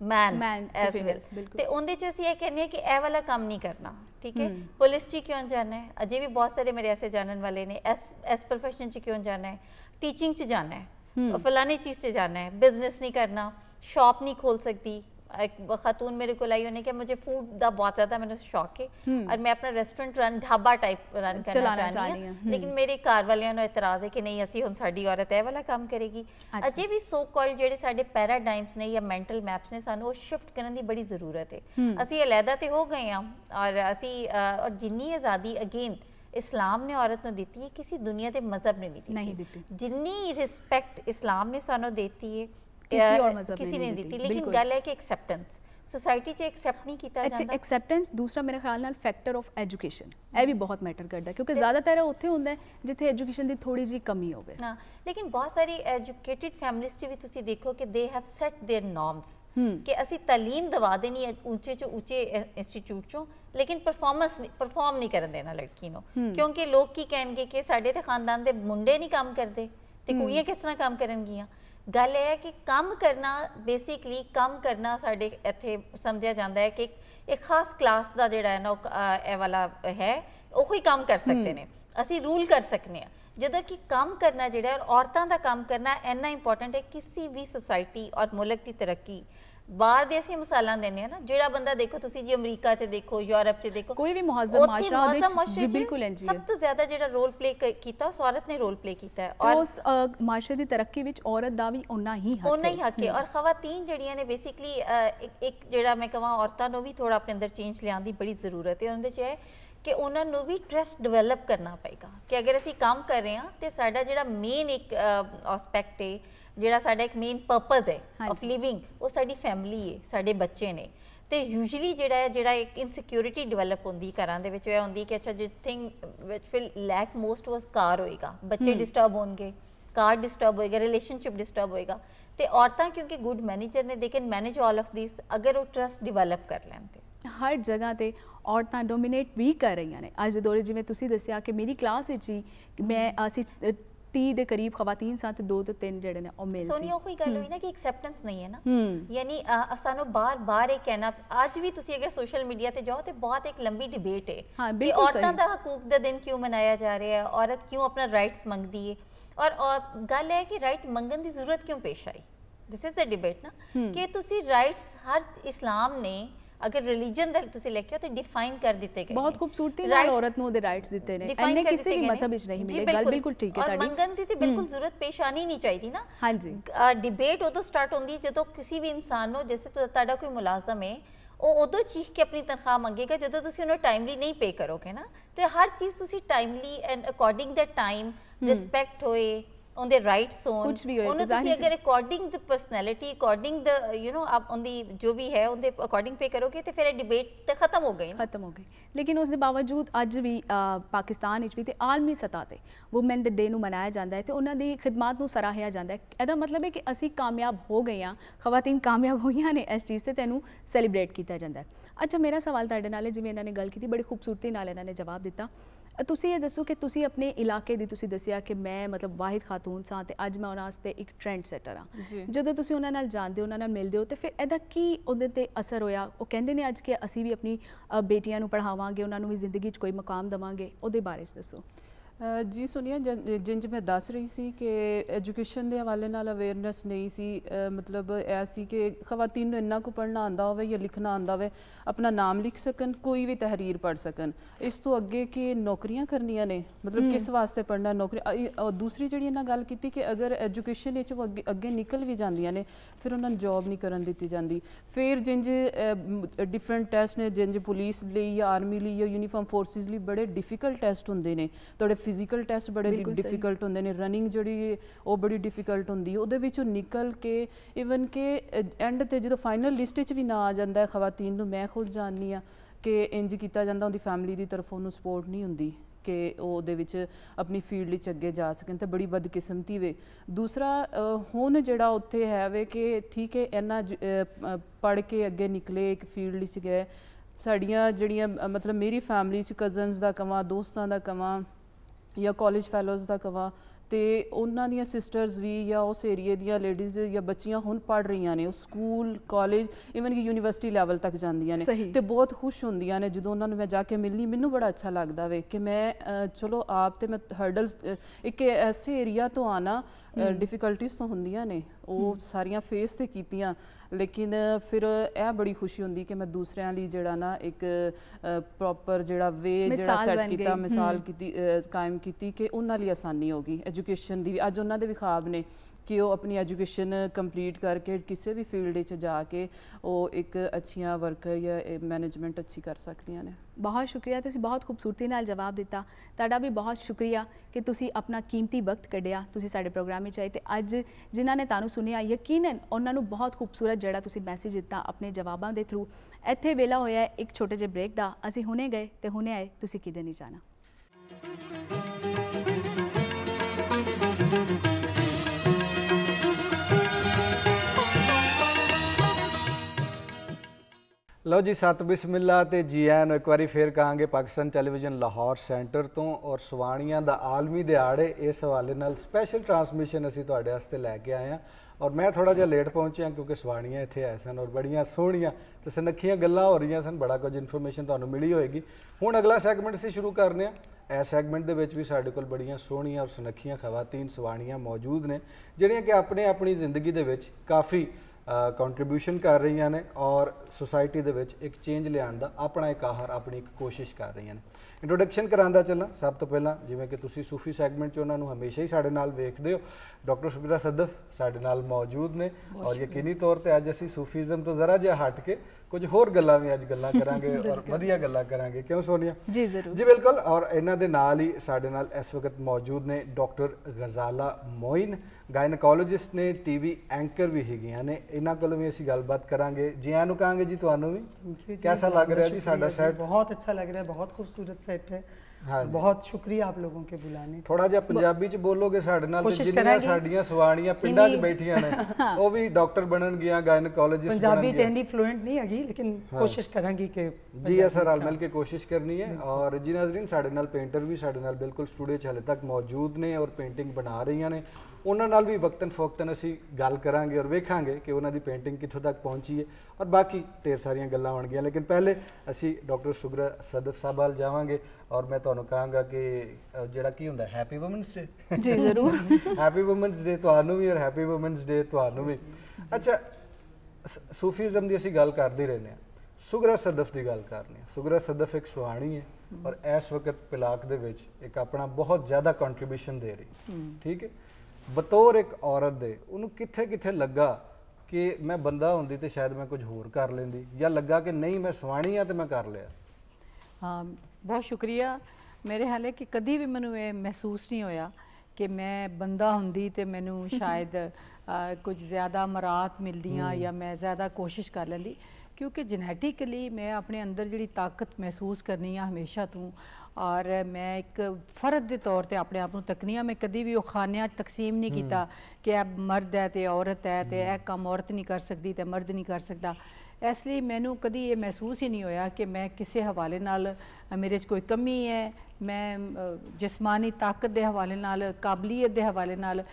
man as well ਤੇ ਉਹਦੇ ਚ ਅਸੀਂ ਇਹ ਕਹਿੰਦੇ ਆ ਕਿ ਇਹ ਵਾਲਾ ਕੰਮ ਨਹੀਂ ਕਰਨਾ ਠੀਕ ਹੈ ਪੁਲਿਸ ਚ ਕਿਉਂ ਜਾਣਾ ਹੈ ਅਜੇ ਵੀ ਬਹੁਤ ਸਾਰੇ ਮੇਰੇ ਐਸੇ ਜਾਣਨ ਵਾਲੇ ਨੇ ਐਸ ਐਸ ਪ੍ਰੋਫੈਸ਼ਨ ਚ ਕਿਉਂ ਜਾਣਾ ਹੈ ਟੀਚਿੰਗ ਚ ਜਾਣਾ ਹੈ हम्म। और फलानी चीज से जाना है बिजनेस नहीं करना शॉप नहीं खोल सकती एक खातून मेरे को लाई उन्हें क्या मुझे फूड दब बहुत ज्यादा मैंने शौक है हम्म। और मैं अपना restaurant run dhaba type run करना चाह हूँ लेकिन हम्म। मेरे कार वाले ने है कि नहीं असी हम साड़ी वाला काम करेगी अच्छा। अजय भी सो कॉल्ड जेडे पैराडाइम्स ने या मेंटल मैप्स ने सानू शिफ्ट करने की बड़ी जरूरत है असी अलहदा तो हो गए और असी और जिनी आजादी अगेन ਇਸਲਾਮ ਨੇ ਔਰਤ ਨੂੰ ਦਿੱਤੀ ਹੈ ਕਿਸੇ ਦੁਨੀਆ ਦੇ ਮਜ਼ਹਬ ਨੇ ਨਹੀਂ ਦਿੱਤੀ ਜਿੰਨੀ ਰਿਸਪੈਕਟ ਇਸਲਾਮ ਨੇ ਸਾਨੂੰ ਦਿੱਤੀ ਹੈ ਕਿਸੇ ਹੋਰ ਮਜ਼ਹਬ ਨੇ ਨਹੀਂ ਦਿੱਤੀ ਲੇਕਿਨ ਗੱਲ ਹੈ ਕਿ ਐਕਸੈਪਟੈਂਸ ਸੋਸਾਇਟੀ 'ਚ ਐਕਸੈਪਟ ਨਹੀਂ ਕੀਤਾ ਜਾਂਦਾ ਅੱਛਾ ਐਕਸੈਪਟੈਂਸ ਦੂਸਰਾ ਮੇਰੇ ਖਿਆਲ ਨਾਲ ਫੈਕਟਰ ਆਫ ਐਜੂਕੇਸ਼ਨ ਇਹ ਵੀ ਬਹੁਤ ਮੈਟਰ ਕਰਦਾ ਕਿਉਂਕਿ ਜ਼ਿਆਦਾਤਰ ਉੱਥੇ ਹੁੰਦਾ ਜਿੱਥੇ ਐਜੂਕੇਸ਼ਨ ਦੀ ਥੋੜੀ ਜੀ ਕਮੀ ਹੋਵੇ ਹਾਂ ਲੇਕਿਨ ਬਹੁਤ ਸਾਰੀ ਐਜੂਕੇਟਿਡ ਫੈਮਿਲੀਜ਼ 'ਚ ਵੀ ਤੁਸੀਂ ਦੇਖੋ ਕਿ they have set there norms ਕਿ ਅਸੀਂ تعلیم ਦਵਾ ਦੇਣੀ ਹੈ ਉੱਚੇ ਚ ਉੱਚੇ ਇੰਸਟੀਚਿਊਟ ਚੋਂ ਲੇਕਿਨ ਪਰਫਾਰਮੈਂਸ ਪਰਫਾਰਮ ਨਹੀਂ ਕਰਨ ਦੇਣਾ ਲੜਕੀ ਨੂੰ ਕਿਉਂਕਿ ਲੋਕ ਕੀ ਕਹਿਣਗੇ ਕਿ ਸਾਡੇ ਤੇ ਖਾਨਦਾਨ ਦੇ ਮੁੰਡੇ ਨਹੀਂ ਕੰਮ ਕਰਦੇ ਤੇ ਕੁੜੀਆਂ ਕਿਸ ਤਰ੍ਹਾਂ ਕੰਮ ਕਰਨਗੀਆਂ ਗੱਲ ਇਹ ਹੈ ਕਿ ਕੰਮ ਕਰਨਾ ਬੇਸਿਕਲੀ ਕੰਮ ਕਰਨਾ ਸਾਡੇ ਇੱਥੇ ਸਮਝਿਆ ਜਾਂਦਾ ਹੈ ਕਿ ਇੱਕ ਖਾਸ ਕਲਾਸ ਦਾ ਜਿਹੜਾ ਹੈ ਨਾ ਇਹ ਵਾਲਾ ਹੈ ਉਹ ਹੀ ਕੰਮ ਕਰ ਸਕਦੇ ਨੇ ਅਸੀਂ ਰੂਲ ਕਰ ਸਕਨੇ ਆ ਜਦੋਂ ਕਿ ਕੰਮ ਕਰਨਾ ਜਿਹੜਾ ਔਰਤਾਂ ਦਾ ਕੰਮ ਕਰਨਾ ਇੰਨਾ ਇੰਪੋਰਟੈਂਟ ਹੈ ਕਿਸੇ ਵੀ ਸੋਸਾਇਟੀ ਔਰ ਮੁਲਕ ਦੀ ਤਰੱਕੀ ਬਾਹਰ ਦੇ ਅਸੀਂ ਮਸਾਲਾ ਦਿੰਨੇ ਆ ਨਾ ਜਿਹੜਾ ਬੰਦਾ ਦੇਖੋ ਤੁਸੀਂ ਜੀ ਅਮਰੀਕਾ 'ਚ ਦੇਖੋ ਯੂਰਪ 'ਚ ਦੇਖੋ ਕੋਈ ਵੀ ਮੁਹੱਜ਼ਮ ਮਾਸ਼ਰਾ ਉਹਦੇ ਬਿਲਕੁਲ ਇੰਜ ਸਭ ਤੋਂ ਜ਼ਿਆਦਾ ਜਿਹੜਾ ਰੋਲ ਪਲੇ ਕੀਤਾ ਉਸ ਔਰਤ ਨੇ ਰੋਲ ਪਲੇ ਕੀਤਾ ਹੈ ਔਰ ਉਸ ਮਾਸ਼ਰੇ ਦੀ ਤਰੱਕੀ ਵਿੱਚ ਔਰਤ ਦਾ ਵੀ ਉਨਾ ਹੀ ਹੱਕ ਹੈ ਉਨਾ ਹੀ ਹੱਕ ਹੈ ਔਰ ਖਵਾਤੀਨ ਜਿਹੜੀਆਂ ਨੇ ਬੇਸਿਕਲੀ ਇੱਕ ਜਿਹੜਾ ਮੈਂ ਕਹਾਂ ਔਰਤਾਂ ਨੂੰ ਵੀ ਥੋੜਾ ਆਪਣੇ ਅੰਦਰ ਚੇਂਜ ਲਿਆਉਣ ਦੀ ਬੜੀ ਜ਼ਰੂਰਤ ਹੈ ਉਹਨਾਂ ਦੇ 'ਚ ਹੈ ਕਿ ਉਹਨਾਂ ਨੂੰ ਵੀ ਟਰਸਟ ਡਿਵੈਲਪ ਕਰਨਾ ਪਏਗਾ ਕਿ ਅਗਰ ਅਸੀਂ ਕੰਮ ਕਰ ਰਹੇ ਹਾਂ ਤੇ ਸਾਡਾ ਜਿਹੜਾ ਮੇਨ ਇੱਕ ਐਸਪੈਕਟ ਹੈ ਜਿਹੜਾ ਸਾਡਾ ਇੱਕ ਮੇਨ ਪਰਪਸ ਹੈ ਆਫ ਲਿਵਿੰਗ ਉਹ ਸਾਡੀ ਫੈਮਿਲੀ ਹੈ ਸਾਡੇ ਬੱਚੇ ਨੇ ਤੇ ਯੂਜੂਲੀ ਜਿਹੜਾ ਹੈ ਜਿਹੜਾ ਇੱਕ ਇਨਸਿਕਿਉਰਿਟੀ ਡਿਵੈਲਪ ਹੁੰਦੀ ਘਰਾਂ ਦੇ ਵਿੱਚ ਇਹ ਹੁੰਦੀ ਕਿ ਅੱਛਾ ਜਿਸ ਥਿੰਗ ਵਿਚ ਫਿਲ ਲੈਕ ਮੋਸਟ ਵਾਸ ਕਾਰ ਹੋਏਗਾ ਬੱਚੇ ਡਿਸਟਰਬ ਹੋਣਗੇ ਕਾਰ ਡਿਸਟਰਬ ਹੋਏਗਾ ਰਿਲੇਸ਼ਨਸ਼ਿਪ ਡਿਸਟਰਬ ਹੋਏਗਾ ਤੇ ਔਰਤਾਂ ਕਿਉਂਕਿ ਗੁੱਡ ਮੈਨੇਜਰ ਨੇ they can manage all of these ਅਗਰ ਉਹ ਟਰਸਟ ਡਿਵੈਲਪ ਕਰ ਲੈਣ ਤੇ ਹਰ ਜਗ੍ਹਾ ਤੇ ਔਰਤਾਂ ਡੋਮਿਨੇਟ ਵੀ ਕਰ ਰਹੀਆਂ ਨੇ ਅੱਜ ਦੇ ਦੌਰੇ ਜਿਵੇਂ ਤੁਸੀਂ ਦੱਸਿਆ ਕਿ ਮੇਰੀ ਕਲਾਸ ਵਿੱਚ ਹੀ ਮੈਂ ਅਸੀਂ 30 ਦੇ ਕਰੀਬ ਖਵਾਤੀਨ ਸਨ ਦੋ ਤੋਂ ਤਿੰਨ ਜਿਹੜੇ ਨੇ ਉਹ ਮਿਲ ਸੀ ਉਹ ਹੀ ਗੱਲ ਹੋਈ ਨਾ ਕਿ ਐਕਸੈਪਟੈਂਸ ਨਹੀਂ ਹੈ ਨਾ ਯਾਨੀ ਸਾਨੂੰ ਬਾਰ-ਬਾਰ ਇਹ ਕਹਿਣਾ ਅੱਜ ਵੀ ਤੁਸੀਂ ਅਗਰ ਸੋਸ਼ਲ ਮੀਡੀਆ ਤੇ ਜਾਓ ਤੇ ਬਹੁਤ ਇੱਕ ਲੰਬੀ ਡਿਬੇਟ ਹੈ ਕਿ ਔਰਤਾਂ ਦਾ ਹਕੂਕ ਦਾ ਦਿਨ ਕਿਉਂ ਮਨਾਇਆ ਜਾ ਰਿਹਾ ਹੈ ਔਰਤ ਕਿਉਂ ਆਪਣਾ ਰਾਈਟਸ ਮੰਗਦੀ ਹੈ ਔਰ ਗੱਲ ਹੈ ਕਿ ਰਾਈਟ ਮੰਗਣ ਦੀ ਜ਼ਰੂਰਤ ਕਿਉਂ ਪੇਸ਼ ਆਈ ਦਿਸ ਇਜ਼ ਅ ਡਿਬੇਟ ਨਾ ਕਿ ਤੁਸੀਂ ਰਾਈਟਸ ਹਰ ਇਸਲਾਮ ਨੇ ਅਗਰ ਰਿਲੀਜੀਅਨ ਦਾ ਤੁਸੀਂ ਲਿਖਿਆ ਤੇ ਡਿਫਾਈਨ ਕਰ ਦਿੱਤੇ ਗਏ ਬਹੁਤ ਖੂਬਸੂਰਤੀ ਨਾਲ ਔਰਤ ਨੂੰ ਉਹਦੇ ਰਾਈਟਸ ਦਿੱਤੇ ਨੇ ਐਨੇ ਕਿਸੇ ਵੀ ਮذਹਬ ਵਿੱਚ ਨਹੀਂ ਮਿਲੇ ਗੱਲ ਬਿਲਕੁਲ ਠੀਕ ਹੈ ਤੁਹਾਡੀ ਔਰ ਮੰਗਨ ਦੀ ਤੇ ਬਿਲਕੁਲ ਜ਼ਰੂਰਤ ਪੇਸ਼ ਆਣੀ ਨਹੀਂ ਚਾਹੀਦੀ ਨਾ ਹਾਂਜੀ ਡਿਬੇਟ ਉਦੋਂ ਸਟਾਰਟ ਹੁੰਦੀ ਜਦੋਂ ਕਿਸੇ ਵੀ ਇਨਸਾਨ ਨੂੰ ਜਿਵੇਂ ਤੁਹਾਡਾ ਕੋਈ ਮੁਲਾਜ਼ਮ ਹੈ ਉਹ ਉਦੋਂ ਚੀਖ ਕੇ ਆਪਣੀ ਤਨਖਾਹ ਮੰਗੇਗਾ ਜਦੋਂ ਤੁਸੀਂ ਉਹਨੂੰ ਟਾਈਮਲੀ ਨਹੀਂ ਪੇ ਕਰੋਗੇ ਨਾ ਤੇ ਹਰ ਚੀਜ਼ ਤੁਸੀਂ ਟਾਈਮਲੀ ਐਂਡ ਅਕੋਰਡਿੰਗ ਦਾ ਟਾਈਮ ਰਿਸਪੈਕਟ ਹੋਏ on their rights on ਉਹਨੂੰ ਤੁਸੀਂ ਅਗਰ according the personality according the you know ਆਪ ਉਹਦੀ ਜੋ ਵੀ ਹੈ ਉਹਦੇ ਅਕੋਰਡਿੰਗ ਪੇ ਕਰੋਗੇ ਤੇ ਫਿਰ ਇਹ ਡਿਬੇਟ ਤੇ ਖਤਮ ਹੋ ਗਈ ਖਤਮ ਹੋ ਗਈ ਲੇਕਿਨ ਉਸ ਦੇ ਬਾਵਜੂਦ ਅੱਜ ਵੀ ਪਾਕਿਸਤਾਨ ਵਿੱਚ ਵੀ ਤੇ ਆਲਮੀ ਸਤਾ ਤੇ ਔਮਨ ਦੇ ਡੇ ਨੂੰ ਮਨਾਇਆ ਜਾਂਦਾ ਹੈ ਤੇ ਉਹਨਾਂ ਦੀ ਖਿਦਮਤ ਨੂੰ ਸਰਾਹਿਆ ਜਾਂਦਾ ਹੈ ਇਹਦਾ ਮਤਲਬ ਹੈ ਕਿ ਅਸੀਂ ਕਾਮਯਾਬ ਹੋ ਗਏ ਆ ਖਵਾਤੀਨ ਕਾਮਯਾਬ ਹੋਈਆਂ ਨੇ ਇਸ ਚੀਜ਼ ਤੇ ਤੈਨੂੰ ਸੈਲੀਬ੍ਰੇਟ ਕੀਤਾ ਜਾਂਦਾ ਹੈ ਅੱਛਾ ਮੇਰਾ ਸਵਾਲ ਤੁਹਾਡੇ ਨਾਲ ਜਿਵੇਂ ਇਹਨਾਂ ਨੇ ਗੱਲ ਕੀਤੀ ਬੜੀ ਖੂਬਸੂਰਤੀ ਨਾਲ ਇਹਨਾਂ ਨੇ ਜਵਾਬ ਦਿੱਤਾ ਤੁਸੀਂ ਇਹ ਦੱਸੋ ਕਿ ਤੁਸੀਂ ਆਪਣੇ ਇਲਾਕੇ ਦੀ ਤੁਸੀਂ ਦੱਸਿਆ ਕਿ ਮੈਂ ਮਤਲਬ ਵਾਹਿਦ ਖਾਤੂਨ ਸਾਂ ਤੇ ਅੱਜ ਮੈਂ ਉਹਨਾਂ ਵਾਸਤੇ ਇੱਕ ਟ੍ਰੈਂਡ ਸੈਟਰ ਆ ਜਦੋਂ ਤੁਸੀਂ ਉਹਨਾਂ ਨਾਲ ਜਾਣਦੇ ਹੋ ਉਹਨਾਂ ਨਾਲ ਮਿਲਦੇ ਹੋ ਤੇ ਫਿਰ ਇਹਦਾ ਕੀ ਉਹਦੇ ਤੇ ਅਸਰ ਹੋਇਆ ਉਹ ਕਹਿੰਦੇ ਨੇ ਅੱਜ ਕਿ ਅਸੀਂ ਵੀ ਆਪਣੀ ਬੇਟੀਆਂ ਨੂੰ ਪੜ੍ਹਾਵਾਂਗੇ ਉਹਨਾਂ ਨੂੰ ਵੀ ਜ਼ਿੰਦਗੀ 'ਚ ਕੋਈ ਮਕਾਮ ਦਵਾਂਗੇ ਉਹਦੇ ਬਾਰੇ ਦੱਸੋ ਜੀ ਸੁਨੀਆ ਜਿੰਜ ਮੈਂ ਦੱਸ ਰਹੀ ਸੀ ਕਿ ਐਜੂਕੇਸ਼ਨ ਦੇ ਹਵਾਲੇ ਨਾਲ ਅਵੇਅਰਨੈਸ ਨਹੀਂ ਸੀ ਮਤਲਬ ਐ ਸੀ ਕਿ ਖਵਾਤੀਨ ਨੂੰ ਇੰਨਾ ਕੁ ਪੜਨਾ ਆਂਦਾ ਹੋਵੇ ਜਾਂ ਲਿਖਣਾ ਆਂਦਾ ਹੋਵੇ ਆਪਣਾ ਨਾਮ ਲਿਖ ਸਕਣ ਕੋਈ ਵੀ ਤਹਰੀਰ ਪੜ ਸਕਣ ਇਸ ਤੋਂ ਅੱਗੇ ਕਿ ਨੌਕਰੀਆਂ ਕਰਨੀਆਂ ਨੇ ਮਤਲਬ ਕਿਸ ਵਾਸਤੇ ਪੜਨਾ ਨੌਕਰੀ ਦੂਸਰੀ ਜਿਹੜੀ ਇਹਨਾਂ ਗੱਲ ਕੀਤੀ ਕਿ ਅਗਰ ਐਜੂਕੇਸ਼ਨ ਵਿੱਚ ਚ ਅੱਗੇ ਨਿਕਲ ਵੀ ਜਾਂਦੀਆਂ ਨੇ ਫਿਰ ਉਹਨਾਂ ਨੂੰ ਜੌਬ ਨਹੀਂ ਕਰਨ ਦਿੱਤੀ ਜਾਂਦੀ ਫਿਰ ਜਿੰਜ ਡਿਫਰੈਂਟ ਟੈਸਟ ਨੇ ਜਿੰਜ ਪੁਲਿਸ ਲਈ ਜਾਂ ਆਰਮੀ ਲਈ ਜਾਂ ਯੂਨੀਫਾਰਮ ਫੋਰਸਿਸ ਲਈ ਬੜੇ ਡਿਫਿਕਲਟ ਟੈਸਟ ਹੁੰਦੇ ਨੇ ਤੁਹਾਡੇ ਫਿਜ਼ੀਕਲ ਟੈਸਟ ਬੜੇ ਡਿਫਿਕਲਟ ਹੁੰਦੇ ਨੇ ਰਨਿੰਗ ਜਿਹੜੀ ਉਹ ਬੜੀ ਡਿਫਿਕਲਟ ਹੁੰਦੀ ਹੈ ਉਹਦੇ ਵਿੱਚੋਂ ਨਿਕਲ ਕੇ ਇਵਨ ਕਿ ਐਂਡ ਤੇ ਜਦੋਂ ਫਾਈਨਲ ਲਿਸਟ 'ਚ ਵੀ ਨਾ ਆ ਜਾਂਦਾ ਹੈ ਖਵਾਤੀਨ ਨੂੰ ਮੈਂ ਖੁਦ ਜਾਣਨੀ ਆ ਕਿ ਇੰਜ ਕੀਤਾ ਜਾਂਦਾ ਉਹਦੀ ਫੈਮਿਲੀ ਦੀ ਤਰਫੋਂ ਉਹਨੂੰ ਸਪੋਰਟ ਨਹੀਂ ਹੁੰਦੀ ਕਿ ਉਹ ਉਹਦੇ ਵਿੱਚ ਆਪਣੀ ਫੀਲਡ ਵਿੱਚ ਅੱਗੇ ਜਾ ਸਕਣ ਤੇ ਬੜੀ ਬਦਕਿਸਮਤੀ ਵੇ ਦੂਸਰਾ ਹੁਣ ਜਿਹੜਾ ਉੱਥੇ ਹੈ ਵੇ ਕਿ ਠੀਕ ਹੈ ਇਹਨਾਂ ਪੜ ਕੇ ਅੱਗੇ ਨਿਕਲੇ ਇੱਕ ਫੀਲਡ ਵਿੱਚ ਗਏ ਸਾਡੀਆਂ ਜਿਹੜੀਆਂ ਮਤਲਬ ਮੇਰੀ ਫੈਮਿਲੀ ਚ ਕਜ਼ਨਸ ਦਾ ਕਮਾ ਦੋਸਤਾਂ ਦਾ ਕਮਾ ਜਾਂ ਕਾਲਜ ਫੈਲੋਜ਼ ਦਾ ਕਵਾਂ ਤੇ ਉਹਨਾਂ ਦੀਆਂ ਸਿਸਟਰਸ ਵੀ ਜਾਂ ਉਸ ਏਰੀਏ ਦੀਆਂ ਲੇਡੀਜ਼ ਜਾਂ ਬੱਚੀਆਂ ਹੁਣ ਪੜ ਰਹੀਆਂ ਨੇ ਉਹ ਸਕੂਲ ਕਾਲਜ ਇਵਨ ਕਿ ਯੂਨੀਵਰਸਿਟੀ ਲੈਵਲ ਤੱਕ ਜਾਂਦੀਆਂ ਨੇ ਤੇ ਬਹੁਤ ਖੁਸ਼ ਹੁੰਦੀਆਂ ਨੇ ਜਦੋਂ ਉਹਨਾਂ ਨੂੰ ਮੈਂ ਜਾ ਕੇ ਮਿਲਣੀ ਮੈਨੂੰ ਬੜਾ ਅੱਛਾ ਲੱਗਦਾ ਵੇ ਕਿ ਮੈਂ ਚਲੋ ਆਪ ਤੇ ਮੈਂ ਹਰਡਲਸ ਇੱਕ ਐਸੇ ਏਰੀਆ ਤੋਂ ਆਣਾ ਡਿਫਿਕਲਟੀਜ਼ ਤਾਂ ਹੁੰਦੀਆਂ ਨੇ ਉਹ ਸਾਰੀਆਂ ਫੇਸ ਤੇ ਕੀਤੀਆਂ ਲੇਕਿਨ ਫਿਰ ਇਹ ਬੜੀ ਖੁਸ਼ੀ ਹੁੰਦੀ ਕਿ ਮੈਂ ਦੂਸਰਿਆਂ ਲਈ ਜਿਹੜਾ ਨਾ ਇੱਕ ਪ੍ਰੋਪਰ ਜਿਹੜਾ ਵੇ ਜਿਹੜਾ ਸੈੱਟ ਕੀਤਾ ਮਿਸਾਲ ਕੀਤੀ ਕਾਇਮ ਕੀਤੀ ਕਿ ਉਹਨਾਂ ਲਈ ਆਸਾਨੀ ਹੋ ਗਈ ਐਜੂਕੇਸ਼ਨ ਦੀ ਅੱਜ ਉਹਨਾਂ ਦੇ ਵੀ ਖਾਬ ਨੇ ਕਿ ਉਹ ਆਪਣੀ ਐਜੂਕੇਸ਼ਨ ਕੰਪਲੀਟ ਕਰਕੇ ਕਿਸੇ ਵੀ ਫੀਲਡ ਵਿੱਚ ਜਾ ਕੇ ਉਹ ਇੱਕ ਅੱਛੀਆਂ ਵਰਕਰ ਜਾਂ ਮੈਨੇਜਮੈਂਟ ਅੱਛੀ ਕਰ ਸਕਦੀਆਂ ਨੇ ਬਹੁਤ ਸ਼ੁਕਰੀਆ ਤੁਸੀਂ ਬਹੁਤ ਖੂਬਸੂਰਤੀ ਨਾਲ ਜਵਾਬ ਦਿੱਤਾ ਤੁਹਾਡਾ ਵੀ ਬਹੁਤ ਸ਼ੁਕਰੀਆ ਕਿ ਤੁਸੀਂ ਆਪਣਾ ਕੀਮਤੀ ਵਕਤ ਕੱਢਿਆ ਤੁਸੀਂ ਸਾਡੇ ਪ੍ਰੋਗਰਾਮ ਵਿੱਚ ਆਏ ਤੇ ਅੱਜ ਜਿਨ੍ਹਾਂ ਨੇ ਤੁਹਾਨੂੰ ਸੁਣਿਆ ਯਕੀਨਨ ਉਹਨਾਂ ਨੂੰ ਬਹੁਤ ਖੂਬਸੂਰਤ ਜਿਹੜਾ ਤੁਸੀਂ ਮੈਸੇਜ ਦਿੱਤਾ ਆਪਣੇ ਜਵਾਬਾਂ ਦੇ ਥਰੂ ਇੱਥੇ ਵੇਲਾ ਹੋਇਆ ਇੱਕ ਛੋਟੇ ਜਿਹੇ ਬ੍ਰੇਕ ਦਾ ਅਸੀਂ ਹੁਣੇ ਗਏ ਤੇ ਹੁਣੇ ਆਏ ਤੁਸੀਂ ਕਿਦੇ ਨਹੀਂ ਜਾਣਾ ਲਓ ਜੀ ਸਤ ਬਿਸਮਿਲ੍ਲਾ ਤੇ ਜੀ ਆਇਆਂ ਨੂੰ ਇੱਕ ਵਾਰੀ ਫੇਰ ਕਹਾਂਗੇ ਪਾਕਿਸਤਾਨ ਟੈਲੀਵਿਜ਼ਨ ਲਾਹੌਰ ਸੈਂਟਰ ਤੋਂ ਔਰ ਸਵਾਣੀਆਂ ਦਾ ਆਲਮੀ ਦਿਹਾੜੇ ਇਸ ਹਵਾਲੇ ਨਾਲ ਸਪੈਸ਼ਲ ਟਰਾਂਸਮਿਸ਼ਨ ਅਸੀਂ ਤੁਹਾਡੇ ਵਾਸਤੇ ਲੈ ਕੇ ਆਏ ਆਂ ਔਰ ਮੈਂ ਥੋੜਾ ਜਿਹਾ ਲੇਟ ਪਹੁੰਚਿਆ ਕਿਉਂਕਿ ਸਵਾਣੀਆਂ ਇੱਥੇ ਆਏ ਸਨ ਔਰ ਬੜੀਆਂ ਸੋਹਣੀਆਂ ਤੇ ਸੁਨੱਖੀਆਂ ਗੱਲਾਂ ਹੋ ਰਹੀਆਂ ਸਨ ਬੜਾ ਕੁਝ ਇਨਫੋਰਮੇਸ਼ਨ ਤੁਹਾਨੂੰ ਮਿਲੀ ਹੋਏਗੀ ਹੁਣ ਅਗਲਾ ਸੈਗਮੈਂਟ ਅਸੀਂ ਸ਼ੁਰੂ ਕਰਨੇ ਆ ਇਸ ਸੈਗਮੈਂਟ ਦੇ ਵਿੱਚ ਵੀ ਸਾਡੇ ਕੋਲ ਬੜੀਆਂ ਸੋਹਣੀਆਂ ਔਰ ਸੁਨੱਖੀਆਂ ਖਵਾਤੀਨ ਸਵਾਣੀਆਂ ਮੌਜੂਦ ਨੇ ਜਿਹੜੀਆਂ ਕਿ ਆਪਣੇ ਆਪਣੀ ਜ਼ਿੰਦਗੀ ਦੇ ਵਿੱਚ ਕਾਫੀ ਕੰਟਰੀਬਿਊਸ਼ਨ ਕਰ ਰਹੀਆਂ ਨੇ ਔਰ ਸੋਸਾਇਟੀ ਦੇ ਵਿੱਚ ਇੱਕ ਚੇਂਜ ਲਿਆਉਣ ਦਾ ਆਪਣਾ ਇੱਕ ਆਹਰ ਆਪਣੀ ਇੱਕ ਕੋਸ਼ਿਸ਼ ਕਰ ਰਹੀਆਂ ਨੇ ਇੰਟਰੋਡਕਸ਼ਨ ਕਰਾਂਦਾ ਚੱਲਾਂ ਸਭ ਤੋਂ ਪਹਿਲਾਂ ਜਿਵੇਂ ਕਿ ਤੁਸੀਂ ਸੂਫੀ ਸੈਗਮੈਂਟ 'ਚ ਉਹਨਾਂ ਨੂੰ ਹਮੇਸ਼ਾ ਹੀ ਸਾਡੇ ਨਾਲ ਵੇਖਦੇ ਹੋ ਡਾਕਟਰ ਸ਼ੁਕਰਾ ਸਦਫ ਸਾਡੇ ਨਾਲ ਮੌਜੂਦ ਨੇ ਔਰ ਯਕੀਨੀ ਤੌਰ ਤੇ ਅੱਜ ਅਸੀਂ ਸੂਫੀਜ਼ਮ ਤੋਂ ਜ਼ਰਾ ਜਿਹਾ ਹਟ ਕੇ ਕੁਝ ਹੋਰ ਗੱਲਾਂ ਵੀ ਅੱਜ ਗੱਲਾਂ ਕਰਾਂਗੇ <laughs> ਔਰ ਵਧੀਆ ਗੱਲਾਂ ਕਰਾਂਗੇ ਕਿਉਂ ਸੋਨੀਆ ਜੀ ਜ਼ਰੂਰ ਜੀ ਬਿਲਕੁਲ ਔਰ ਇਹਨਾਂ ਦੇ ਨਾਲ ਹੀ ਸਾਡੇ ਨਾਲ ਇਸ ਵਕਤ ਮੌਜੂਦ ਨੇ ਡਾਕਟਰ ਗਜ਼ਾਲਾ ਮੋਇਨ ਗਾਇਨਕੋਲੋਜਿਸਟ ਨੇ ਟੀਵੀ ਐਂਕਰ ਵੀ ਹੈਗੀਆਂ ਨੇ ਇਹਨਾਂ ਕੋਲੋਂ ਵੀ ਅਸੀਂ ਗੱਲਬਾਤ ਕਰਾਂਗੇ ਜੀ ਆਨ ਨੂੰ ਕਹਾਂਗੇ ਜੀ ਤੁਹਾਨੂੰ ਵੀ ਕਿਹਦਾ ਲੱਗ ਰਿਹਾ ਜੀ ਸਾਡਾ ਸੈੱਟ ਬਹੁਤ ਅੱਛਾ ਲੱਗ ਰਿਹਾ ਬਹੁਤ ਖੂਬਸੂਰਤ ਸੈੱਟ ਹੈ ਬਹੁਤ ਸ਼ੁਕਰੀਆ ਆਪ ਲੋਗੋਂ ਕੇ ਬੁਲਾਣੇ ਥੋੜਾ ਜਿਹਾ ਪੰਜਾਬੀ ਚ ਬੋਲੋਗੇ ਸਾਡੇ ਨਾਲ ਜਿੰਨੀਆਂ ਸਾਡੀਆਂ ਸਵਾਣੀਆਂ ਪਿੰਡਾਂ 'ਚ ਬੈਠੀਆਂ ਨੇ ਉਹ ਵੀ ਡਾਕਟਰ ਬਣਨ ਬਣਨਗੀਆਂ ਗਾਇਨਕੋਲੋਜਿਸਟ ਬਣਨਗੀਆਂ ਪੰਜਾਬੀ ਚ ਇੰਨੀ ਫਲੂਐਂਟ ਨਹੀਂ ਹੈਗੀ ਲੇਕਿਨ ਕੋਸ਼ਿਸ਼ ਕਰਾਂਗੀ ਕਿ ਜੀ ਆ ਸਰ ਮਿਲ ਕੇ ਕੋਸ਼ਿਸ਼ ਕਰਨੀ ਹੈ ਔਰ ਜੀ ਨਾਜ਼ਰੀਨ ਸਾਡੇ ਨਾਲ ਪੇਂਟਰ ਵੀ ਸਾਡੇ ਨਾਲ ਬਿਲਕੁਲ ਸਟੂਡੀਓ 'ਚ ਹਲੇ ਤੱਕ ਮੌਜੂਦ ਨੇ ਔਰ ਪੇਂਟਿੰਗ ਬਣਾ ਰਹੀਆਂ ਨੇ ਉਹਨਾਂ ਨਾਲ ਵੀ ਵਕਤਨ ਫੋਕਤਨ ਅਸੀਂ ਗੱਲ ਕਰਾਂਗੇ ਔਰ ਵੇਖਾਂਗੇ ਕਿ ਉਹਨਾਂ ਦੀ ਪੇਂਟਿੰਗ ਕਿੱਥੋਂ ਤੱਕ ਪਹੁੰਚੀ ਹੈ ਔਰ ਬਾਕੀ ਢੇਰ ਸਾਰੀਆਂ ਗੱਲਾਂ ਹੋਣਗੀਆਂ ਲੇਕਿਨ ਪਹਿਲੇ ਅਸੀਂ ਡਾਕਟਰ ਸੁਗਰਾ ਸਦਫ ਸਾਹਿਬ ਨਾਲ ਜਾਵਾਂਗੇ ਔਰ ਮੈਂ ਤੁਹਾਨੂੰ ਕਹਾਂਗਾ ਕਿ ਜਿਹੜਾ ਕੀ ਹੁੰਦਾ ਹੈਪੀ ਔਮਨਸ ਡੇ ਜੀ ਜ਼ਰੂਰ ਹੈਪੀ ਔਮਨਸ ਡੇ ਤੁਹਾਨੂੰ ਵੀ ਔਰ ਹੈਪੀ ਔਮਨਸ ਡੇ ਤੁਹਾਨੂੰ ਵੀ ਅੱਛਾ ਸੂਫੀਜ਼ਮ ਦੀ ਅਸੀਂ ਗੱਲ ਕਰਦੇ ਰਹਿੰਦੇ ਆ ਸੁਗਰਾ ਸਦਫ ਦੀ ਗੱਲ ਕਰਨੀ ਹੈ ਸੁਗਰਾ ਸਦਫ ਇੱਕ ਸੁਹਾਣੀ ਹੈ ਔਰ ਇਸ ਵਕਤ ਪਿਲਾਕ ਦੇ ਵਿੱਚ ਇੱਕ ਆਪਣਾ ਬਹੁਤ ਜ਼ਿਆਦਾ ਕੰਟਰੀਬਿਊਸ਼ਨ ਦੇ ਰਹੀ ਠੀਕ ਹੈ ਬਤੌਰ ਇੱਕ ਔਰਤ ਦੇ ਉਹਨੂੰ ਕਿੱਥੇ-ਕਿੱਥੇ ਲੱਗਾ ਕਿ ਮੈਂ ਬੰਦਾ ਹੁੰਦੀ ਤੇ ਸ਼ਾਇਦ ਮੈਂ ਕੁਝ ਹੋਰ ਕਰ ਲੈਂਦੀ ਜਾਂ ਲੱਗਾ ਕਿ ਨਹੀਂ ਮੈਂ ਸਵਾਣੀ ਆ ਤੇ ਮੈਂ ਕਰ ਲਿਆ ਹਾਂ ਬਹੁਤ ਸ਼ੁਕਰੀਆ ਮੇਰੇ ਹਾਲੇ ਕਿ ਕਦੀ ਵੀ ਮੈਨੂੰ ਇਹ ਮਹਿਸੂਸ ਨਹੀਂ ਹੋਇਆ ਕਿ ਮੈਂ ਬੰਦਾ ਹੁੰਦੀ ਤੇ ਮੈਨੂੰ ਸ਼ਾਇਦ ਕੁਝ ਜ਼ਿਆਦਾ ਮਰਾਤ ਮਿਲਦੀਆਂ ਜਾਂ ਮੈਂ ਜ਼ਿਆਦਾ ਕੋਸ਼ਿਸ਼ ਕਰ ਲੈਂਦੀ ਕਿਉਂਕਿ ਜੈਨੇਟਿਕਲੀ ਮੈਂ ਆਪਣੇ ਅੰਦਰ ਜਿਹੜੀ ਤਾਕਤ ਮਹਿਸੂਸ ਕਰਨੀ ਆ ਹਮੇਸ਼ਾ ਤੋਂ और मैं एक फर्द के तौर पर अपने आप को तकनी मैं कभी भी खानिया तकसीम नहीं हम्म। किया कि मर्द है तो औरत है तो यह काम औरत नहीं कर सकती तो मर्द नहीं कर सकता इसलिए मैनू कभी यह महसूस ही नहीं होया कि मैं किसी हवाले न मेरे कोई कमी है मैं जिसमानी ताकत के हवाले काबिलियत के हवाले न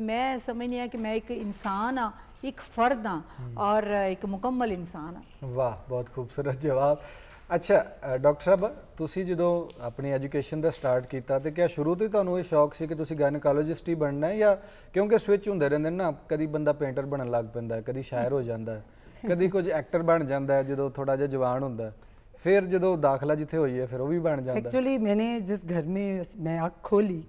मैं समझनी हाँ कि मैं एक इंसान हाँ एक फर्द हाँ और एक मुकम्मल इंसान हाँ वाह बहुत खूबसूरत जवाब ਅੱਛਾ ਡਾਕਟਰ ਸਾਹਿਬ ਤੁਸੀਂ ਜਦੋਂ ਆਪਣੀ ਐਜੂਕੇਸ਼ਨ ਦਾ ਸਟਾਰਟ ਕੀਤਾ ਤੇ ਕਿਆ ਸ਼ੁਰੂ ਤੋਂ ਹੀ ਤੁਹਾਨੂੰ ਇਹ ਸ਼ੌਕ ਸੀ ਕਿ ਤੁਸੀਂ ਗਾਇਨੋਕੋਲੋਜਿਸਟ ਹੀ ਬਣਨਾ ਹੈ ਜਾਂ ਕਿਉਂਕਿ ਸਵਿਚ ਹੁੰਦੇ ਰਹਿੰਦੇ ਨੇ ਨਾ ਕਦੀ ਬੰਦਾ ਪੇਂਟਰ ਬਣਨ ਲੱਗ ਪੈਂਦਾ ਕਦੀ ਸ਼ਾਇਰ ਹੋ ਜਾਂਦਾ ਕਦੀ ਕੁਝ ਐਕਟਰ ਬਣ ਜਾਂਦਾ ਜਦੋਂ ਥੋੜਾ ਜਿਹਾ ਜਵਾਨ ਹੁੰਦਾ फिर जो दाखला जिथे हुई है फिर वो भी बन जाता एक्चुअली मैंने जिस घर में मैं आँख खोली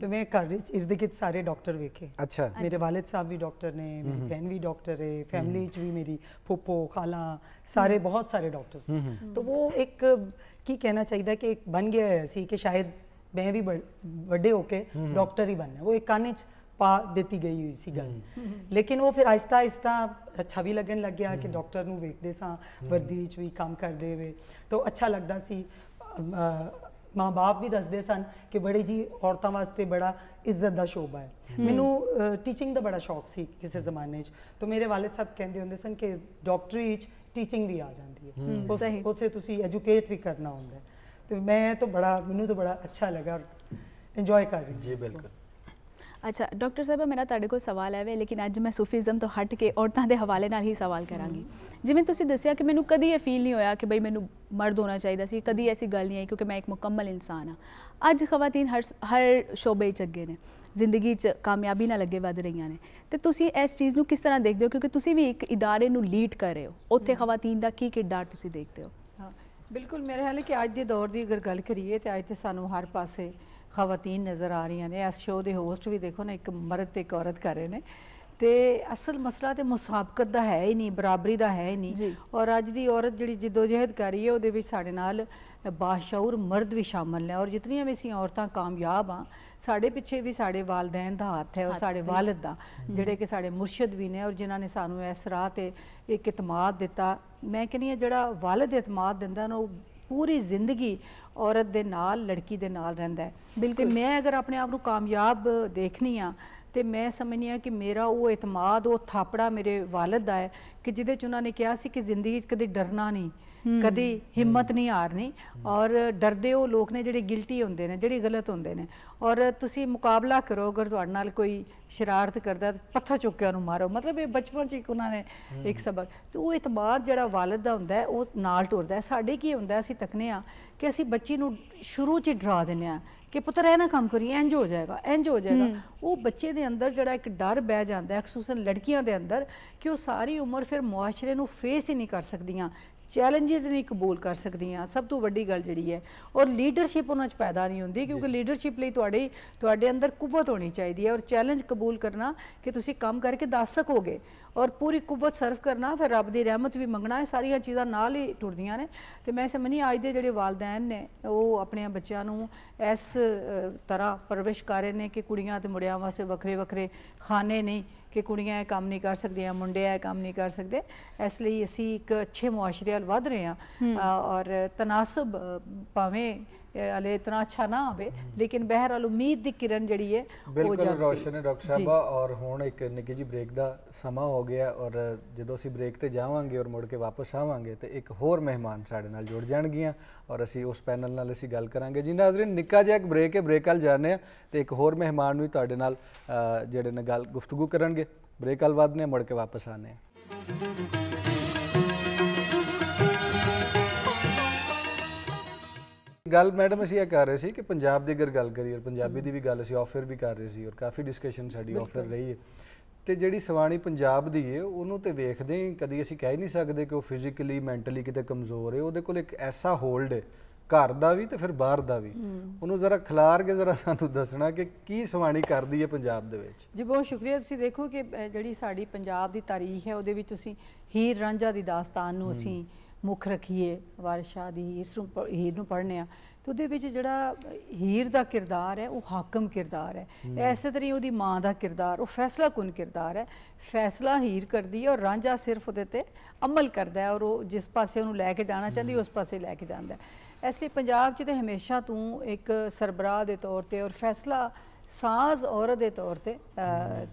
तो मैं घर इर्द गिर्द सारे डॉक्टर वेखे अच्छा मेरे वालिद साहब भी डॉक्टर ने मेरी बहन भी डॉक्टर है फैमिली भी मेरी फुप्पो खाला सारे बहुत सारे डॉक्टर्स तो वो एक ਕੀ ਕਹਿਣਾ ਚਾਹੀਦਾ ਕਿ ਇੱਕ ਬਣ ਗਿਆ ਹੈ ਸੀ ਕਿ ਸ਼ਾਇਦ ਮੈਂ ਵੀ ਵੱਡੇ ਹੋ ਕੇ ਡਾਕਟਰ ਹੀ ਬਣਨਾ ਉਹ ਇੱਕ ਕਾਨੇ ਚ ਪਾ ਦਿੱਤੀ ਗਈ ਹੋਈ ਸੀ ਗੱਲ ਲੇਕਿਨ ਉਹ ਫਿਰ ਆਇਸਤਾ ਆਇਸਤਾ ਅੱਛਾ ਵੀ ਲੱਗਣ ਲੱਗਿਆ ਕਿ ਡਾਕਟਰ ਨੂੰ ਵੇਖਦੇ ਸਾਂ ਵਰਦੀ ਚ ਵੀ ਕੰਮ ਕਰਦੇ ਹੋਏ ਤਾਂ ਅੱਛਾ ਲੱਗਦਾ ਸੀ ਮਾਂ-ਬਾਪ ਵੀ ਦੱਸਦੇ ਸਨ ਕਿ ਬੜੇ ਜੀ ਔਰਤਾਂ ਵਾਸਤੇ ਬੜਾ ਇੱਜ਼ਤ ਦਾ ਸ਼ੋਭਾ ਹੈ ਮੈਨੂੰ ਟੀਚਿੰਗ ਦਾ ਬੜਾ ਸ਼ੌਕ ਸੀ ਕਿਸੇ ਜ਼ਮਾਨੇ 'ਚ ਤਾਂ ਮੇਰੇ ਵਾਲਿਦ ਸਾਹਿਬ ਕਹਿੰਦੇ ਹੁੰਦੇ ਸਨ ਕਿ ਡਾਕਟਰੀ 'ਚ ਟੀਚਿੰਗ ਵੀ ਆ ਜਾਂਦੀ ਹੈ ਉੱਥੇ ਤੁਸੀਂ ਐਜੂਕੇਟ ਵੀ ਕਰਨਾ ਹੁੰਦਾ ਤੇ ਮੈਂ ਤਾਂ ਬੜਾ ਮੈਨੂੰ ਤਾਂ ਬੜਾ ਅੱਛਾ ਲੱਗਾ ਇੰਜੋਏ ਕਰ ਰਹੀ ਜੀ ਬਿਲਕੁਲ ਅੱਛਾ ਡਾਕਟਰ ਸਾਹਿਬ ਮੇਰਾ ਤੁਹਾਡੇ ਕੋਲ ਸਵਾਲ ਹੈ ਵੇ ਲੇਕਿਨ ਅੱਜ ਮੈਂ ਸੂਫੀਜ਼ਮ ਤੋਂ ਹਟ ਕੇ ਔਰਤਾਂ ਦੇ ਹਵਾਲੇ ਨਾਲ ਹੀ ਸਵਾਲ ਕਰਾਂਗੀ ਜਿਵੇਂ ਤੁਸੀਂ ਦੱਸਿਆ ਕਿ ਮੈਨੂੰ ਕਦੀ ਇਹ ਫੀਲ ਨਹੀਂ ਹੋਇਆ ਕਿ ਬਈ ਮੈਨੂੰ ਮਰਦ ਹੋਣਾ ਚਾਹੀਦਾ ਸੀ ਕਦੀ ਐਸੀ ਗੱਲ ਨਹੀਂ ਆਈ ਕਿਉਂਕਿ ਮੈਂ ਇੱਕ ਮੁਕੰਮਲ ਇਨਸਾਨ ਹਾਂ ਅੱਜ ਖਵਾਤੀਨ ਹਰ ਹਰ ਸ਼ੋਬੇ 'ਚ ਅੱਗੇ ਨੇ ਜ਼ਿੰਦਗੀ 'ਚ ਕਾਮਯਾਬੀ ਨਾਲ ਅੱਗੇ ਵਧ ਰਹੀਆਂ ਨੇ ਤੇ ਤੁਸੀਂ ਇਸ ਚੀਜ਼ ਨੂੰ ਕਿਸ ਤਰ੍ਹਾਂ ਦੇਖਦੇ ਹੋ ਕਿਉਂਕਿ ਤੁਸੀਂ ਵੀ ਇੱਕ ਇਦਾਰੇ ਨੂੰ ਲੀਡ ਕਰ ਰਹੇ ਹੋ ਉੱਥੇ ਖਵਾਤੀਨ ਦਾ ਕੀ ਕਿਰਦਾਰ ਤੁਸੀਂ ਦੇਖਦੇ ਹੋ ਹਾਂ ਬਿਲਕੁਲ ਮੇਰੇ ਹਾਲੇ ਕਿ ਅੱਜ ਦੇ ਦੌਰ ਦੀ ਅਗਰ ਗੱਲ ਕਰੀਏ ਤੇ ਅੱਜ ਤੇ ਸਾਨੂੰ ਹਰ ਪਾਸੇ ਖਵਤੀਨ ਨਜ਼ਰ ਆ ਰਹੀਆਂ ਨੇ ਇਸ ਸ਼ੋਅ ਦੇ ਹੋਸਟ ਵੀ ਦੇਖੋ ਨਾ ਇੱਕ ਮਰਦ ਤੇ ਇੱਕ ਔਰਤ ਕਰ ਰਹੇ ਨੇ ਤੇ ਅਸਲ ਮਸਲਾ ਤੇ ਮੁਸਾਬਕਤ ਦਾ ਹੈ ਹੀ ਨਹੀਂ ਬਰਾਬਰੀ ਦਾ ਹੈ ਹੀ ਨਹੀਂ ਔਰ ਅੱਜ ਦੀ ਔਰਤ ਜਿਹੜੀ ਜਿੱਦੋਜਹਿਦ ਕਰ ਰਹੀ ਹੈ ਉਹਦੇ ਵਿੱਚ ਸਾਡੇ ਨਾਲ ਬਾਸ਼ੌਰ ਮਰਦ ਵੀ ਸ਼ਾਮਲ ਨੇ ਔਰ ਜਿਤਨੀਆਂ ਵੀ ਸੀ ਔਰਤਾਂ ਕਾਮਯਾਬ ਆ ਸਾਡੇ ਪਿੱਛੇ ਵੀ ਸਾਡੇ ਵਾਲਦੈਨ ਦਾ ਹੱਥ ਹੈ ਔਰ ਸਾਡੇ ਵਾਲਦ ਦਾ ਜਿਹੜੇ ਕਿ ਸਾਡੇ ਮੁਰਸ਼ਿਦ ਵੀ ਨੇ ਔਰ ਜਿਨ੍ਹਾਂ ਨੇ ਸਾਨੂੰ ਇਸ ਰਾਹ ਤੇ ਇੱਕ ਇਤਮਾਦ ਦਿੱਤਾ ਮੈਂ ਕਹਿੰਦੀ ਆ ਜਿਹੜਾ ਵਾਲਦ ਇਤਮਾਦ ਦਿੰਦਾ ਨਾ ਉਹ ਪੂਰੀ ਜ਼ਿੰਦਗੀ ਔਰਤ ਦੇ ਨਾਲ ਲੜਕੀ ਦੇ ਨਾਲ ਰਹਿੰਦਾ ਹੈ ਤੇ ਮੈਂ ਅਗਰ ਆਪਣੇ ਆਪ ਨੂੰ ਕਾਮਯਾਬ ਦੇਖਣੀ ਆ ਤੇ ਮੈਂ ਸਮਝਨੀ ਆ ਕਿ ਮੇਰਾ ਉਹ ਇਤਮਾਦ ਉਹ ਥਾਪੜਾ ਮੇਰੇ ਵਾਲਦ ਦਾ ਹੈ ਕਿ ਜਿਹਦੇ ਚ ਉਹਨਾਂ ਨੇ ਕਿਹਾ ਸੀ ਕਿ ਜ਼ਿੰਦਗੀ 'ਚ ਕਦੇ ਡਰਨਾ ਨਹੀਂ ਕਦੇ ਹਿੰਮਤ ਨਹੀਂ ਹਾਰਨੀ ਔਰ ਡਰਦੇ ਉਹ ਲੋਕ ਨੇ ਜਿਹੜੇ ਗਿਲਟੀ ਹੁੰਦੇ ਨੇ ਜਿਹੜੇ ਗਲਤ ਹੁੰਦੇ ਨੇ ਔਰ ਤੁਸੀਂ ਮੁਕਾਬਲਾ ਕਰੋ ਅਗਰ ਤੁਹਾਡੇ ਨਾਲ ਕੋਈ ਸ਼ਰਾਰਤ ਕਰਦਾ ਪੱਥਰ ਚੁੱਕ ਕੇ ਉਹਨੂੰ ਮਾਰੋ ਮਤਲਬ ਇਹ ਬਚਪਨ 'ਚ ਇੱਕ ਉਹਨਾਂ ਨੇ ਇੱਕ ਸਬਕ ਤੇ ਉਹ ਇਤਬਾਰ ਜਿਹੜਾ ਵਾਲਦ ਦਾ ਹੁੰਦਾ ਉਹ ਨਾਲ ਟੁਰਦਾ ਸਾਡੇ ਕੀ ਹੁੰਦਾ ਅਸੀਂ ਤੱਕਨੇ ਆ ਕਿ ਅਸੀਂ ਬੱਚੀ ਨੂੰ ਸ਼ੁਰੂ 'ਚ ਡਰਾ ਦਿੰਨੇ ਆ ਕਿ ਪੁੱਤਰ ਇਹ ਨਾ ਕੰਮ ਕਰੀ ਇੰਜ ਹੋ ਜਾਏਗਾ ਇੰਜ ਹੋ ਜਾਏਗਾ ਉਹ ਬੱਚੇ ਦੇ ਅੰਦਰ ਜਿਹੜਾ ਇੱਕ ਡਰ ਬਹਿ ਜਾਂਦਾ ਹੈ ਖਸੂਸਨ ਲੜਕੀਆਂ ਦੇ ਅੰਦਰ ਕਿ ਉਹ ਸਾਰੀ ਉਮਰ ਫਿਰ ਮੁਆਸ਼ਰੇ ਨੂੰ ਫੇਸ ਹੀ ਨਹੀਂ ਕਰ ਸਕਦੀਆਂ ਚੈਲੰਜਸ ਨਹੀਂ ਕਬੂਲ ਕਰ ਸਕਦੀਆਂ ਸਭ ਤੋਂ ਵੱਡੀ ਗੱਲ ਜਿਹੜੀ ਹੈ ਔਰ ਲੀਡਰਸ਼ਿਪ ਉਹਨਾਂ 'ਚ ਪੈਦਾ ਨਹੀਂ ਹੁੰਦੀ ਕਿਉਂਕਿ ਲੀਡਰਸ਼ਿਪ ਲਈ ਤੁਹਾਡੇ ਤੁਹਾਡੇ ਅੰਦਰ ਕੁਵਤ ਹੋਣੀ ਚਾਹੀਦੀ ਹੈ ਔਰ ਚੈਲੰਜ ਕਬੂਲ ਕਰਨਾ ਕਿ ਤੁਸੀਂ ਕੰਮ ਕਰਕੇ ਦੱਸ ਸਕੋਗੇ ਔਰ ਪੂਰੀ ਕੁਵਤ ਸਰਵ ਕਰਨਾ ਫਿਰ ਰੱਬ ਦੀ ਰਹਿਮਤ ਵੀ ਮੰਗਣਾ ਹੈ ਸਾਰੀਆਂ ਚੀਜ਼ਾਂ ਨਾਲ ਹੀ ਟੁਰਦੀਆਂ ਨੇ ਤੇ ਮੈਂ ਸਮਝਨੀ ਅੱਜ ਦੇ ਜਿਹੜੇ ਵਾਲਦੈਨ ਨੇ ਉਹ ਆਪਣੇ ਬੱਚਿਆਂ ਨੂੰ ਇਸ ਤਰ੍ਹਾਂ ਪਰਵਿਸ਼ ਕਰ ਰਹੇ ਨੇ ਕਿ ਕੁੜੀਆਂ ਤੇ ਮੁੰਡਿਆਂ ਵਾਸਤੇ ਵੱਖਰੇ ਵੱਖਰੇ ਖਾਨੇ ਨਹੀਂ ਕਿ ਕੁੜੀਆਂ ਇਹ ਕੰਮ ਨਹੀਂ ਕਰ ਸਕਦੀਆਂ ਮੁੰਡੇ ਇਹ ਕੰਮ ਨਹੀਂ ਕਰ ਸਕਦੇ ਇਸ ਲਈ ਅਸੀਂ ਇੱਕ ਅੱਛੇ ਮੁਆਸ਼ਰੇ ਵੱਲ ਵਧ ਰਹੇ ਹਾਂ ਔਰ ਤਨਾਸਬ ਭਾਵੇਂ ਹਲੇ ਇਤਨਾ ਅੱਛਾ ਨਾ ਆਵੇ ਲੇਕਿਨ ਬਹਿਰਹਾਲ ਉਮੀਦ ਦੀ ਕਿਰਨ ਜਿਹੜੀ ਹੈ ਬਿਲਕੁਲ ਰੋਸ਼ਨ ਹੈ ਡਾਕਟਰ ਸਾਹਿਬਾ ਔਰ ਹੁਣ ਇੱਕ ਨਿੱਕੀ ਜੀ ਬ੍ਰੇਕ ਦਾ ਸਮਾਂ ਹੋ ਗਿਆ ਔਰ ਜਦੋਂ ਅਸੀਂ ਬ੍ਰੇਕ ਤੇ ਜਾਵਾਂਗੇ ਔਰ ਮੁੜ ਕੇ ਵਾਪਸ ਆਵਾਂਗੇ ਤੇ ਇੱਕ ਹੋਰ ਮਹਿਮਾਨ ਸਾਡੇ ਨਾਲ ਜੁੜ ਜਾਣਗੀਆਂ ਔਰ ਅਸੀਂ ਉਸ ਪੈਨਲ ਨਾਲ ਅਸੀਂ ਗੱਲ ਕਰਾਂਗੇ ਜੀ ਨਾਜ਼ਰੀਨ ਨਿੱਕਾ ਜਿਹਾ ਇੱਕ ਬ੍ਰੇਕ ਹੈ ਬ੍ਰੇਕ ਨਾਲ ਜਾਣੇ ਆ ਤੇ ਇੱਕ ਹੋਰ ਮਹਿਮਾਨ ਵੀ ਤੁਹਾਡੇ ਨਾਲ ਜਿਹੜੇ ਨਾਲ ਗੱਲ ਗੁਫ਼ਤਗੂ ਕਰਨਗੇ ਬ੍ਰੇਕ ਨਾਲ ਬਾਅਦ ਨੇ ਮੁੜ ਕੇ ਵਾਪਸ ਆਨੇ ਆ ਗੱਲ ਮੈਡਮ ਅਸੀਂ ਇਹ ਕਰ ਰਹੇ ਸੀ ਕਿ ਪੰਜਾਬ ਦੀ ਅਗਰ ਗੱਲ ਕਰੀਏ ਪੰਜਾਬੀ ਦੀ ਵੀ ਗੱਲ ਅਸੀਂ ਆਫਰ ਵੀ ਕਰ ਰਹੇ ਸੀ ਔਰ ਕਾਫੀ ਡਿਸਕਸ਼ਨ ਸਾਡੀ ਆਫਰ ਰਹੀ ਹੈ ਤੇ ਜਿਹੜੀ ਸਵਾਣੀ ਪੰਜਾਬ ਦੀ ਏ ਉਹਨੂੰ ਤੇ ਵੇਖਦੇ ਕਦੀ ਅਸੀਂ ਕਹਿ ਨਹੀਂ ਸਕਦੇ ਕਿ ਉਹ ਫਿਜ਼ੀਕਲੀ ਮੈਂਟਲੀ ਕਿਤੇ ਕਮਜ਼ੋਰ ਹੈ ਉਹਦੇ ਕੋਲ ਇੱਕ ਐਸਾ ਹੋਲਡ ਹੈ ਘਰ ਦਾ ਵੀ ਤੇ ਫਿਰ ਬਾਹਰ ਦਾ ਵੀ ਉਹਨੂੰ ਜ਼ਰਾ ਖਿਲਾਰ ਕੇ ਜ਼ਰਾ ਸਾਨੂੰ ਦੱਸਣਾ ਕਿ ਕੀ ਸਵਾਣੀ ਕਰਦੀ ਹੈ ਪੰਜਾਬ ਦੇ ਵਿੱਚ ਜੀ ਬਹੁਤ ਸ਼ੁਕਰੀਆ ਤੁਸੀਂ ਦੇਖੋ ਕਿ ਜਿਹੜੀ ਸਾਡੀ ਪੰਜਾਬ ਦੀ ਤਾਰੀਖ ਹੈ ਉਹਦੇ ਵਿੱਚ ਤੁਸੀਂ ਹੀਰ ਰਾਂਝਾ ਦੀ ਦਾਸਤਾਨ ਨੂੰ ਅਸੀਂ ਮੁੱਖ ਰੱਖੀਏ ਵਾਰਸ਼ਾ ਦੀ ਇਸ ਨੂੰ ਹੀਰ ਨੂੰ ਪੜ੍ਹਨੇ ਆ ਤੇ ਉਹਦੇ ਵਿੱਚ ਜਿਹੜਾ ਹੀਰ ਦਾ ਕਿਰਦਾਰ ਹੈ ਉਹ ਹਾਕਮ ਕਿਰਦਾਰ ਹੈ ਐਸੇ ਤਰੀ ਉਹਦੀ ਮਾਂ ਦਾ ਕਿਰਦਾਰ ਉਹ ਫੈਸਲਾ ਕੁਨ ਕਿਰਦਾਰ ਹੈ ਫੈਸਲਾ ਹੀਰ ਕਰਦੀ ਹੈ ਔਰ ਰਾਂਝਾ ਸਿਰਫ ਉਹਦੇ ਤੇ ਅਮਲ ਕਰਦਾ ਹੈ ਔਰ ਉਹ ਜਿਸ ਪਾਸੇ ਉਹਨੂੰ ਲੈ ਕੇ ਜਾਣਾ ਚਾਹੁੰਦੀ ਉਸ ਪਾਸੇ ਲੈ ਕੇ ਜਾਂਦਾ ਹੈ ਇਸ ਲਈ ਪੰਜਾਬ 'ਚ ਤੇ ਹਮੇਸ਼ਾ ਤੂੰ ਇੱਕ ਸਰਬਰਾਹ ਦੇ ਤੌਰ ਤੇ ਔਰ ਫੈਸਲਾ ਸਾਜ਼ ਔਰਤ ਦੇ ਤੌਰ ਤੇ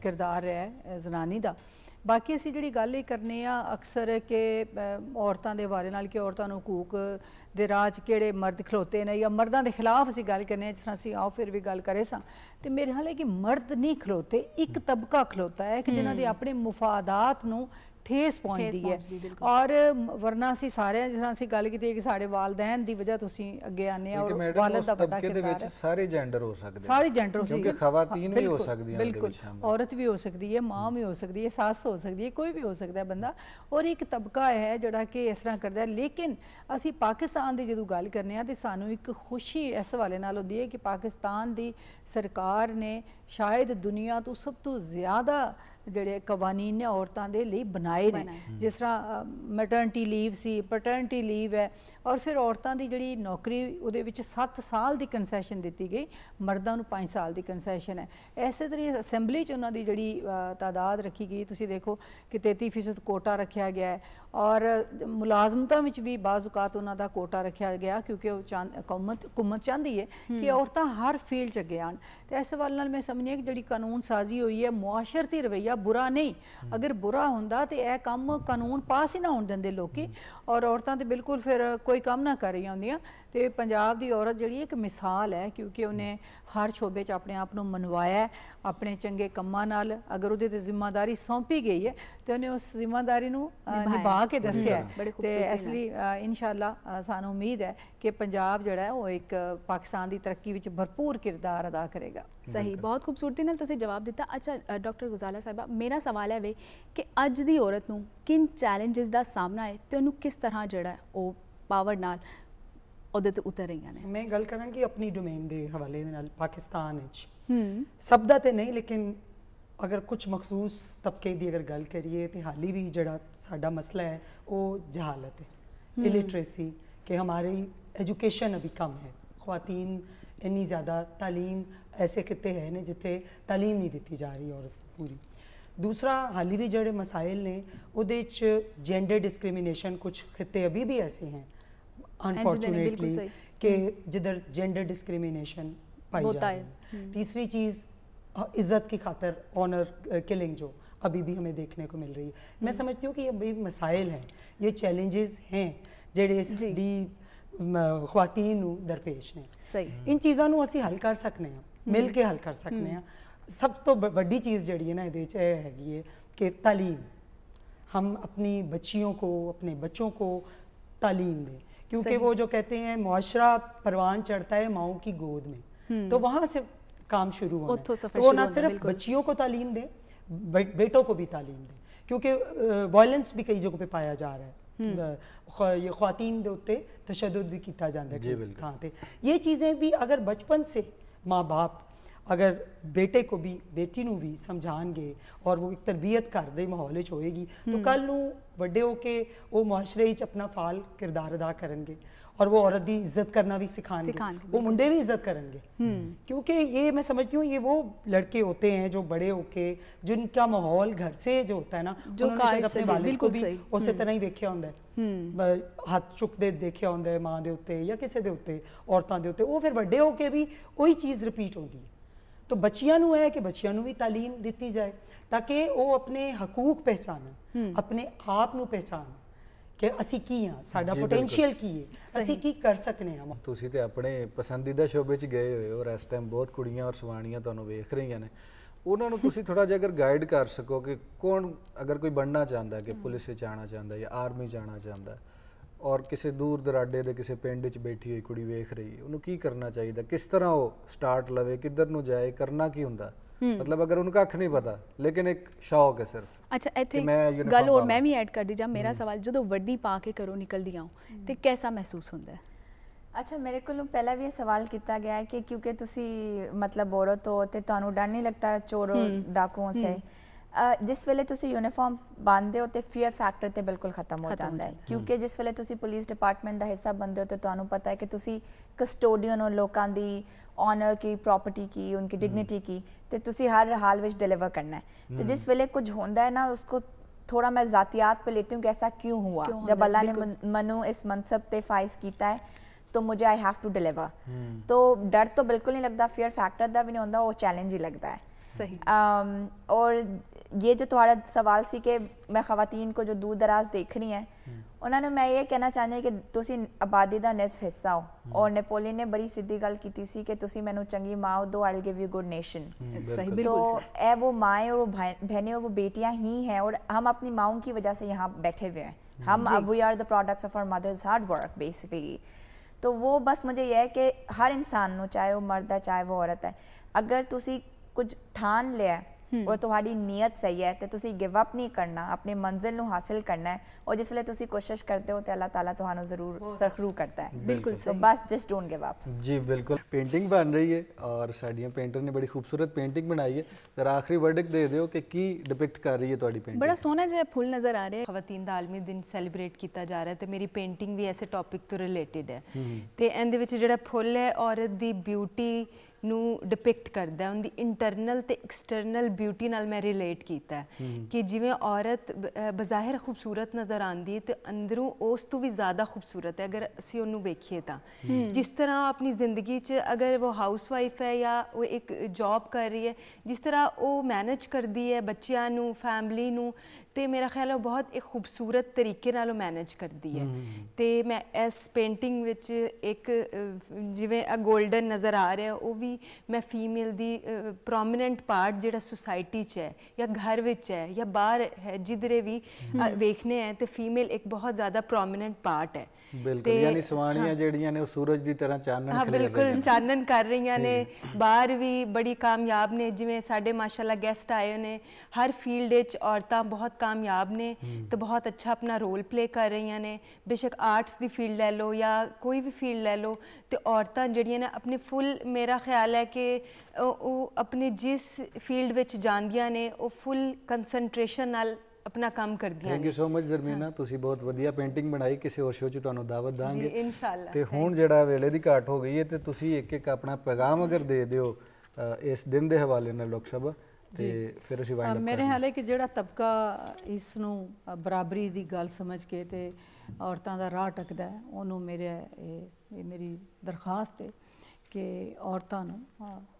ਕਿਰਦਾਰ ਰਿਹਾ ਹੈ ਜ਼ਨਾਨੀ ਦਾ ਬਾਕੀ ਅਸੀਂ ਜਿਹੜੀ ਗੱਲ ਇਹ ਕਰਨੇ ਆ ਅਕਸਰ ਕਿ ਔਰਤਾਂ ਦੇ ਬਾਰੇ ਨਾਲ ਕਿ ਔਰਤਾਂ ਨੂੰ ਹਕੂਕ ਦੇ ਰਾਜ ਕਿਹੜੇ ਮਰਦ ਖਲੋਤੇ ਨੇ ਜਾਂ ਮਰਦਾਂ ਦੇ ਖਿਲਾਫ ਅਸੀਂ ਗੱਲ ਕਰਨੇ ਆ ਜਿਸ ਤਰ੍ਹਾਂ ਅਸੀਂ ਆਓ ਫਿਰ ਵੀ ਗੱਲ ਕਰੇ ਸਾਂ ਤੇ ਮੇਰੇ ਹਾਲੇ ਕਿ ਮਰਦ ਨਹੀਂ ਖਲੋਤੇ ਇੱਕ ਤਬਕਾ ਖਲੋਤਾ ਹੈ ਕਿ ਜਿਨ੍ਹਾਂ ਦੇ ਆਪਣੇ ਮਫਾਦਾਤ ਨੂੰ ਠੇਸ ਪਹੁੰਚਦੀ ਹੈ ਔਰ ਵਰਨਾ ਸੀ ਸਾਰਿਆਂ ਜਿਸ ਤਰ੍ਹਾਂ ਅਸੀਂ ਗੱਲ ਕੀਤੀ ਹੈ ਕਿ ਸਾਡੇ ਵਾਲਦੈਨ ਦੀ ਵਜ੍ਹਾ ਤੁਸੀਂ ਅੱਗੇ ਆਨੇ ਆ ਔਰ ਵਾਲਦ ਦਾ ਵੱਡਾ ਕਿਰਦਾਰ ਹੈ ਵਿੱਚ ਸਾਰੇ ਜੈਂਡਰ ਹੋ ਸਕਦੇ ਸਾਰੇ ਜੈਂਡਰ ਹੋ ਸਕਦੇ ਕਿਉਂਕਿ ਖਵਾਤੀਨ ਵੀ ਹੋ ਸਕਦੀਆਂ ਬਿਲਕੁਲ ਔਰਤ ਵੀ ਹੋ ਸਕਦੀ ਹੈ ਮਾਂ ਵੀ ਹੋ ਸਕਦੀ ਹੈ ਸੱਸ ਹੋ ਸਕਦੀ ਹੈ ਕੋਈ ਵੀ ਹੋ ਸਕਦਾ ਹੈ ਬੰਦਾ ਔਰ ਇੱਕ ਤਬਕਾ ਹੈ ਜਿਹੜਾ ਕਿ ਇਸ ਤਰ੍ਹਾਂ ਕਰਦਾ ਹੈ ਲੇਕਿਨ ਅਸੀਂ ਪਾਕਿਸਤਾਨ ਦੀ ਜਦੋਂ ਗੱਲ ਕਰਨੇ ਆ ਤੇ ਸਾਨੂੰ ਇੱਕ ਖੁਸ਼ੀ ਇਸ ਵਾਲੇ ਨਾਲ ਹੁੰਦੀ ਹੈ ਕਿ ਪਾਕਿਸਤਾਨ ਦੀ ਸਰਕਾਰ ਨੇ ਸ਼ਾਇਦ ਦੁਨੀਆ ਤੋਂ ਸਭ ਤੋਂ ਜ਼ਿਆਦਾ ਜਿਹੜੇ ਕਾਨੂੰਨ ਨੇ ਔਰਤਾਂ ਦੇ ਲਈ ਬਣਾਏ ਨੇ ਜਿਸ ਤਰ੍ਹਾਂ ਮੈਟਰਨਿਟੀ ਲੀਵ ਸੀ ਪੈਟਰਨਿਟੀ ਲੀਵ ਹੈ ਔਰ ਫਿਰ ਔਰਤਾਂ ਦੀ ਜਿਹੜੀ ਨੌਕਰੀ ਉਹਦੇ ਵਿੱਚ 7 ਸਾਲ ਦੀ ਕਨਸੈਸ਼ਨ ਦਿੱਤੀ ਗਈ ਮਰਦਾਂ ਨੂੰ 5 ਸਾਲ ਦੀ ਕਨਸੈਸ਼ਨ ਹੈ ਐਸੇ ਤਰੀਕੇ ਅਸੈਂਬਲੀ 'ਚ ਉਹਨਾਂ ਦੀ ਜਿਹੜੀ ਤਾਦਾਦ ਰੱਖੀ ਗਈ ਤੁਸੀਂ ਦੇਖੋ ਕਿ 33% ਕੋਟਾ ਰੱਖਿਆ ਗਿਆ ਹੈ ਔਰ ਮੁਲਾਜ਼ਮਤਾਂ ਵਿੱਚ ਵੀ ਬਾਜ਼ੁਕਾਤ ਉਹਨਾਂ ਦਾ ਕੋਟਾ ਰੱਖਿਆ ਗਿਆ ਕਿਉਂਕਿ ਉਹ ਹਕੂਮਤ ਹਕੂਮਤ ਚਾਹੁੰਦੀ ਹੈ ਕਿ ਔਰਤਾਂ ਹਰ ਫੀਲਡ 'ਚ ਅੱਗੇ ਆਣ ਤੇ ਇਸ ਸਵਾਲ ਨਾਲ ਮੈਂ ਸਮਝਿਆ ਕਿ ਜਿਹੜੀ ਕਾਨੂੰਨ ਸਾਜ਼ੀ ਹੋਈ ਹੈ ਮੁਆਸ਼ਰਤੀ ਰਵਈਆ ਬੁਰਾ ਨਹੀਂ ਅਗਰ ਬੁਰਾ ਹੁੰਦਾ ਤੇ ਇਹ ਕੰਮ ਕਾਨੂੰਨ ਪਾਸ ਹੀ ਨਾ ਹੋਣ ਦਿੰਦੇ ਲੋਕੀ ਔਰ ਔਰਤਾਂ ਤੇ ਬਿਲਕੁਲ ਫਿਰ ਕੋਈ ਕੰਮ ਨਾ ਕਰ ਰਹੀਆਂ ਹੁੰਦੀਆਂ ਤੇ ਪੰਜਾਬ ਦੀ ਔਰਤ ਜਿਹੜੀ ਇੱਕ ਮਿਸਾਲ ਹੈ ਕਿਉਂਕਿ ਉਹਨੇ ਹਰ ਛੋਬੇ 'ਚ ਆਪਣੇ ਆਪ ਨੂੰ ਮਨਵਾਇਆ ਆਪਣੇ ਚੰਗੇ ਕੰਮਾਂ ਨਾਲ ਅਗਰ ਉਹਦੇ ਤੇ ਜ਼ਿੰਮੇਵਾਰੀ ਸੌਂਪੀ ਗਈ ਹੈ ਤੇ ਉਹਨੇ ਉਸ ਜ਼ਿੰਮੇਵਾਰੀ ਨੂੰ ਨਿਭਾ ਕੇ ਦੱਸਿਆ ਤੇ ਇਸ ਲਈ ਇਨਸ਼ਾਅੱਲਾ ਸਾਨੂੰ ਉਮੀਦ ਹੈ ਕਿ ਪੰਜਾਬ ਜਿਹੜਾ ਉਹ ਇੱਕ ਪਾਕਿਸਤਾਨ ਦੀ ਤਰੱਕੀ ਵਿੱਚ ਭਰਪੂਰ ਕਿਰਦਾਰ ਅਦਾ ਕਰੇਗਾ ਸਹੀ ਬਹੁਤ ਖੂਬਸੂਰਤੀ ਨਾਲ ਤੁਸੀਂ ਜਵਾਬ ਦਿੱਤਾ ਅੱਛਾ ਡਾਕਟਰ ਗੁਜ਼ਾਲਾ ਸਾਹਿਬਾ ਮੇਰਾ ਸਵਾਲ ਹੈ ਵੇ ਕਿ ਅੱਜ ਦੀ ਔਰਤ ਨੂੰ ਕਿੰਨ ਚੈਲੰਜਸ ਦਾ ਸਾਹਮਣਾ ਹੈ ਤੇ ਉਹਨੂੰ ਕਿਸ ਤਰ੍ਹਾਂ ਜਿਹੜਾ ਉਹ ਪਾਵਰ ਨਾਲ ਉਹਦੇ ਤੇ ਉਤਰ ਰਹੀਆਂ ਨੇ ਮੈਂ ਗੱਲ ਕਰਾਂ ਕਿ ਆਪਣੀ ਡੋਮੇਨ ਦੇ ਹਵਾਲੇ ਦੇ ਨਾਲ ਪਾਕਿਸਤਾਨ ਵਿੱਚ ਹੂੰ ਸਭ ਦਾ ਤੇ ਨਹੀਂ ਲੇਕਿਨ ਅਗਰ ਕੁਝ ਮਖਸੂਸ ਤਬਕੇ ਦੀ ਅਗਰ ਗੱਲ ਕਰੀਏ ਤੇ ਹਾਲੀ ਵੀ ਜਿਹੜਾ ਸਾਡਾ ਮਸਲਾ ਹੈ ਉਹ ਜਹਾਲਤ ਹੈ ਇਲਿਟਰੇਸੀ ਕਿ ਹਮਾਰੀ एजुकेशन अभी कम है ख़वान इतनी ज़्यादा तालीम ऐसे खत्े है ने जिथे तालीम नहीं दी जा रही औरत पूरी दूसरा हाली भी जोड़े मसाइल ने वो जेंडर डिस्क्रिमिनेशन कुछ खत्े अभी भी ऐसे हैं अनफॉर्चुनेटली कि जिधर हम्म। जेंडर डिस्क्रिमिनेशन पाई जा तो रही है हम्म। तीसरी चीज़ इज्जत की खातर ऑनर किलिंग जो अभी भी हमें देखने को मिल रही है मैं हम्म। समझती हूँ कि ये अभी मसाइल हैं ये चैलेंजेस हैं जेडे डी दरपेश ने ਦਰਪੇਸ਼ ਨੇ ਸਹੀ ਇਨ असं हल कर सकते हैं मिल के हल कर सकते हैं सब तो वही चीज़ जी ਚੀਜ਼ ਜਿਹੜੀ ਹੈ ਨਾ ਇਹਦੇ ਵਿੱਚ हम अपनी बच्चियों को अपने बच्चों को तालीम दें क्योंकि वो जो कहते हैं मुआरा परवान चढ़ता है माओ की गोद में हम्म। तो वहाँ से काम शुरू हो तो, तो वो ना सिर्फ बच्चियों को तालीम दें बे, बेटों को भी तालीम दें क्योंकि वायलेंस भी कई जगहों पे पाया जा रहा है हम्म। ये खातन के उत्ते तशद भी किया जाता है ये चीज़ें भी अगर बचपन से माँ बाप अगर बेटे को भी बेटी भी समझाएंगे और वो एक तरबियत घर दे माहौल होएगी तो हम्म। कल व्डे होके वो मुआरे अपना फाल किरदार अदा करेंगे और वो औरत की इज्जत करना भी सिखाएंगे वो मुंडे भी इज्जत करेंगे हम्म। क्योंकि ये मैं समझती हूँ ये वो लड़के होते हैं जो बड़े होके जिनका माहौल घर से जो होता है ना जो अपने वालिद को भी उस हम्म। तरह ही देखे आंदा है हाथ चुकते देखे आंदा माँ के उत्ते किसी के उत्ते औरतों के उत्ते फिर व्डे होके भी उ चीज़ रिपीट होती ਤੋ ਬੱਚਿਆਂ ਨੂੰ ਹੈ ਕਿ ਬੱਚਿਆਂ ਨੂੰ ਵੀ تعلیم ਦਿੱਤੀ ਜਾਏ ਤਾਂ ਕਿ ਉਹ ਆਪਣੇ ਹਕੂਕ ਪਹਿਚਾਨਣ ਆਪਣੇ ਆਪ ਨੂੰ ਪਹਿਚਾਨਣ ਕਿ ਅਸੀਂ ਕੀ ਹਾਂ ਸਾਡਾ ਪੋਟੈਂਸ਼ੀਅਲ ਕੀ ਹੈ ਅਸੀਂ ਕੀ ਕਰ ਸਕਨੇ ਹਾਂ ਤੁਸੀਂ ਤੇ ਆਪਣੇ ਪਸੰਦੀਦਾ ਸ਼ੋਬੇ 'ਚ ਗਏ ਹੋਏ ਹੋ ਔਰ ਇਸ ਟਾਈਮ ਬਹੁਤ ਕੁੜੀਆਂ ਔਰ ਸਵਾਣੀਆਂ ਤੁਹਾਨੂੰ ਵੇਖ ਰਹੀਆਂ ਨੇ ਉਹਨਾਂ ਨੂੰ ਤੁਸੀਂ ਥੋੜਾ ਜਿਹਾ ਅਗਰ ਗਾਈਡ ਕਰ ਸਕੋ ਕਿ ਕੌਣ ਅਗਰ ਕੋਈ ਬਣਨਾ ਚਾਹੁੰਦਾ ਕਿ ਪੁਲਿਸ ਵਿੱਚ ਜਾਣਾ ਚਾਹੁੰਦਾ ਜਾਂ ਆਰਮੀ ਜਾਣਾ ਚਾਹੁੰਦਾ ਔਰ ਕਿਸੇ ਦੂਰ ਦਰਾਡੇ ਦੇ ਕਿਸੇ ਪਿੰਡ 'ਚ ਬੈਠੀ ਹੋਈ ਕੁੜੀ ਵੇਖ ਰਹੀ ਹੈ ਉਹਨੂੰ ਕੀ ਕਰਨਾ ਚਾਹੀਦਾ ਕਿਸ ਤਰ੍ਹਾਂ ਉਹ ਸਟਾਰਟ ਲਵੇ ਕਿੱਧਰ ਨੂੰ ਜਾਏ ਕਰਨਾ ਕੀ ਹੁੰਦਾ ਮਤਲਬ ਅਗਰ ਉਹਨਾਂ ਕੱਖ ਨਹੀਂ ਪਤਾ ਲੇਕਿਨ ਇੱਕ ਸ਼ੌਕ ਹੈ ਸਿਰਫ ਅੱਛਾ ਇੱਥੇ ਗੱਲ ਹੋਰ ਮੈਂ ਵੀ ਐਡ ਕਰਦੀ ਜਾਂ ਮੇਰਾ ਸਵਾਲ ਜਦੋਂ ਵੱਡੀ ਪਾ ਕੇ ਕਰੋ ਨਿਕਲਦੀ ਆਉ ਤੇ ਕਿਹਦਾ ਮਹਿਸੂਸ ਹੁੰਦਾ ਅੱਛਾ ਮੇਰੇ ਕੋਲੋਂ ਪਹਿਲਾਂ ਵੀ ਇਹ ਸਵਾਲ ਕੀਤਾ ਗਿਆ ਹੈ ਕਿ ਕਿਉਂਕਿ ਤੁਸੀਂ ਮਤਲਬ ਔਰਤ ਹੋ ਤੇ ਤੁਹਾਨੂੰ ਡਰ ਨਹੀਂ ਲੱਗਦਾ ਚੋਰ ਡਾਕੂਆਂ ਸੇ ਜਿਸ ਵੇਲੇ ਤੁਸੀਂ ਯੂਨੀਫਾਰਮ ਬੰਨਦੇ ਹੋ ਤੇ ਫੀਅਰ ਫੈਕਟਰ ਤੇ ਬਿਲਕੁਲ ਖਤਮ ਹੋ ਜਾਂਦਾ ਹੈ ਕਿਉਂਕਿ ਜਿਸ ਵੇਲੇ ਤੁਸੀਂ ਪੁਲਿਸ ਡਿਪਾਰਟਮੈਂਟ ਦਾ ਹਿੱਸਾ ਬੰਦੇ ਹੋ ਤੇ ਤੁਹਾਨੂੰ ਪਤਾ ਹੈ ਕਿ ਤੁਸੀਂ ਕਸਟੋਡੀਅਨ ਹੋ ਲੋਕਾਂ ਦੀ ਆਨਰ ਕੀ ਪ੍ਰਾਪਰਟੀ ਕੀ ਉਨਕੀ ਡਿਗਨਿਟੀ ਕੀ ਤੇ ਤੁਸੀਂ ਹਰ ਹਾਲ ਵਿੱਚ ਡਿਲੀਵਰ ਕਰਨਾ ਹੈ ਤੇ ਜਿਸ ਵੇਲੇ ਕੁਝ ਹੁੰਦਾ ਹੈ ਨਾ ਉਸਕੋ ਥੋੜਾ ਮੈਂ ਜ਼ਾਤੀਆਤ पे लेती हूँ ਕਿ ਐਸਾ ਕਿਉਂ हुआ क्यों ਅੱਲਾ ਨੇ ने मनो ਇਸ ਮਨਸਬ ਤੇ फाइज ਕੀਤਾ ਹੈ तो मुझे आई हैव टू डिलीवर तो डर तो बिल्कुल नहीं लगता फियर फैक्टर का भी नहीं होता वो चैलेंज ही लगता है सही um, और ये जो थोड़ा सवाल सी कि मैं खातन को जो दूर दराज देख रही हैं हम्म। उन्होंने मैं ये कहना चाहनी कि तुम आबादी का निसफ हिस्सा हो हम्म। और नेपोलियन ने बड़ी सीधी गल की थी कि तुम मैं चंकी माँ हो दो I give you good nation हम्म, तो ए वो माएँ और वो बहनें और वो बेटियाँ ही हैं और हम अपनी माओ की वजह से यहाँ बैठे हुए हैं हम we are the products of our mothers hard work basically तो वो बस मुझे यह है कि हर इंसान चाहे वो मर्द है चाहे वो औरत है अगर तुम कुछ ठान लिया ਔਰ ਤੁਹਾਡੀ ਨੀਅਤ ਸਹੀ ਹੈ ਤੇ ਤੁਸੀਂ ਗਿਵ ਅਪ ਨਹੀਂ ਕਰਨਾ ਆਪਣੇ ਮੰਜ਼ਿਲ ਨੂੰ ਹਾਸਲ ਕਰਨਾ ਹੈ ਔਰ ਜਿਸ ਵੇਲੇ ਤੁਸੀਂ ਕੋਸ਼ਿਸ਼ ਕਰਦੇ ਹੋ ਤੇ ਅੱਲਾਹ ਤਾਲਾ ਤੁਹਾਨੂੰ ਜ਼ਰੂਰ ਸਰਖਰੂ ਕਰਦਾ ਹੈ ਬਿਲਕੁਲ ਸਹੀ ਸੋ ਬਸ ਜਸਟ ਡੋਨਟ ਗਿਵ ਅਪ ਜੀ ਬਿਲਕੁਲ ਪੇਂਟਿੰਗ ਬਣ ਰਹੀ ਹੈ ਔਰ ਸਾਡੀਆਂ ਪੇਂਟਰ ਨੇ ਬੜੀ ਖੂਬਸੂਰਤ ਪੇਂਟਿੰਗ ਬਣਾਈ ਹੈ ਜਰਾ ਆਖਰੀ ਵਰਡਿਕ ਦੇ ਦਿਓ ਕਿ ਕੀ ਡਿਪਿਕਟ ਕਰ ਰਹੀ ਹੈ ਤੁਹਾਡੀ ਪੇਂਟਿੰਗ ਬੜਾ ਸੋਹਣਾ ਜਿਹਾ ਫੁੱਲ ਨਜ਼ਰ ਆ ਰਿਹਾ ਹੈ ਖਵਤੀਨ ਦਾ ਆਲਮੀ ਦਿਨ ਸੈਲੀਬ੍ਰੇਟ ਕੀਤਾ ਜਾ ਰਿਹਾ ਤੇ ਮੇਰੀ ਪੇਂਟਿੰਗ ਵੀ ਐਸੇ ਟੌਪਿਕ ਤੋਂ ਰਿਲੇਟਡ ਹੈ ਤੇ ਇਹਦੇ ਵਿੱਚ ਜਿਹੜਾ ਫੁੱਲ ਹੈ ਔਰਤ ਦੀ ਬਿਊਟੀ ਨੂੰ ਡਿਪਿਕਟ ਕਰਦਾ ਉਹਦੀ ਇੰਟਰਨਲ ਤੇ ਐਕਸਟਰਨਲ ਬਿਊਟੀ ਨਾਲ ਮੈਂ ਰਿਲੇਟ ਕੀਤਾ ਕਿ ਜਿਵੇਂ ਔਰਤ ਬਜ਼ਾਹਿਰ ਖੂਬਸੂਰਤ ਨਜ਼ਰ ਆਉਂਦੀ ਹੈ ਤੇ ਅੰਦਰੋਂ ਉਸ ਤੋਂ ਵੀ ਜ਼ਿਆਦਾ ਖੂਬਸੂਰਤ ਹੈ ਅਗਰ ਅਸੀਂ ਉਹਨੂੰ ਵੇਖੀਏ ਤਾਂ ਜਿਸ ਤਰ੍ਹਾਂ ਆਪਣੀ ਜ਼ਿੰਦਗੀ 'ਚ ਅਗਰ ਉਹ ਹਾਊਸਵਾਈਫ ਹੈ ਜਾਂ ਉਹ ਇੱਕ ਜੌਬ ਕਰ ਰਹੀ ਹੈ ਜਿਸ ਤਰ੍ਹਾਂ ਉਹ ਮੈਨੇਜ ਕਰਦੀ ਹੈ ਬੱਚਿਆਂ ਨੂੰ ਫੈਮਿਲੀ ਨੂੰ ਤੇ ਮੇਰਾ ਖਿਆਲ ਹੈ ਬਹੁਤ ਇੱਕ ਖੂਬਸੂਰਤ ਤਰੀਕੇ ਨਾਲ ਉਹ ਮੈਨੇਜ ਕਰਦੀ ਹੈ ਤੇ ਮੈਂ ਇਸ ਪੇਂਟਿੰਗ ਵਿੱਚ ਇੱਕ ਜਿਵੇਂ ਆ 골ਡਨ ਨਜ਼ਰ ਆ ਰਿਹਾ ਉਹ ਵੀ ਮੈਂ ਫੀਮੇਲ ਦੀ ਪ੍ਰੋਮਿਨੈਂਟ ਪਾਰਟ ਜਿਹੜਾ ਸੁਸਾਇਟੀ 'ਚ ਹੈ ਜਾਂ ਘਰ ਵਿੱਚ ਹੈ ਜਾਂ ਬਾਹਰ ਹੈ ਜਿੱਧਰੇ ਵੀ ਵੇਖਨੇ ਹੈ ਤੇ ਫੀਮੇਲ ਇੱਕ ਬਹੁਤ ਜ਼ਿਆਦਾ ਪ੍ਰੋਮਿਨੈਂਟ ਪਾਰਟ ਹੈ ਬਿਲਕੁਲ ਯਾਨੀ ਸਵਾਣੀਆਂ ਜਿਹੜੀਆਂ ਨੇ ਉਹ ਸੂਰਜ ਦੀ ਤਰ੍ਹਾਂ ਚਾਨਣ ਕਰ ਰਹੀਆਂ ਨੇ ਬਿਲਕੁਲ ਚਾਨਣ ਕਰ ਰਹੀਆਂ ਨੇ ਬਾਹਰ ਵੀ ਬੜੀ ਕਾਮਯਾਬ ਨੇ ਜਿਵੇਂ ਸਾਡੇ ਮਾਸ਼ਾਅੱਲਾ ਗੈਸਟ ਆਏ ਨੇ ਹਰ ਫੀਲਡ ਵਿੱਚ ਔਰਤਾਂ ਬਹੁਤ ਕਾਮਯਾਬ ਨੇ ਤੇ ਬਹੁਤ ਅੱਛਾ ਆਪਣਾ ਰੋਲ ਪਲੇ ਕਰ ਰਹੀਆਂ ਨੇ ਬੇਸ਼ੱਕ ਆਰਟਸ ਦੀ ਫੀਲਡ ਲੈ ਲਓ ਜਾਂ ਕੋਈ ਵੀ ਫੀਲਡ ਲੈ ਲਓ ਤੇ ਔਰਤਾਂ ਜਿਹੜੀਆਂ ਨੇ ਆਪਣੇ ਫੁੱਲ ਮੇਰਾ ਖਿਆਲ ਹੈ ਕਿ ਉਹ ਆਪਣੇ ਜਿਸ ਫੀਲਡ ਵਿੱਚ ਜਾਂਦੀਆਂ ਨੇ ਉਹ ਫੁੱਲ ਕਨਸੈਂਟਰੇਸ਼ਨ ਨਾਲ ਆਪਣਾ ਕੰਮ ਕਰਦੀਆਂ ਨੇ thank you so much Zarmina ਤੁਸੀਂ ਬਹੁਤ ਵਧੀਆ ਪੇਂਟਿੰਗ ਬਣਾਈ ਕਿਸੇ ਹੋਰ ਸ਼ੋਅ 'ਚ ਤੁਹਾਨੂੰ ਦਾਵਤ ਦਾਂਗੇ ਜੀ ਇਨਸ਼ਾਅੱਲਾ ਤੇ ਹੁਣ ਜਿਹੜਾ ਵੇਲੇ ਦੀ ਘਾਟ ਹੋ ਗਈ ਹੈ ਤੇ ਤੁਸੀਂ ਇੱਕ ਇੱਕ ਆਪਣਾ ਪੈਗਾਮ ਅਗਰ ਦੇ ਦਿਓ ਇਸ ਦਿਨ ਦੇ ਹਵਾਲੇ ਨਾਲ ਲੋਕ ਸਭਾ ਤੇ ਫਿਰ ਅਸੀਂ ਵਾਈਂਡ ਅਪ ਮੇਰੇ ਹਾਲੇ ਕਿ ਜਿਹੜਾ ਤਬਕਾ ਇਸ ਨੂੰ ਬਰਾਬਰੀ ਦੀ ਗੱਲ ਸਮਝ ਕੇ ਤੇ ਔਰਤਾਂ ਦਾ ਰਾਹ ਟਕਦਾ ਹੈ ਉਹਨੂੰ ਮੇਰੇ ਇਹ ਮੇਰੀ ਦਰਖਾਸਤ ਹੈ ਕਿ ਔਰਤਾਂ ਨੂੰ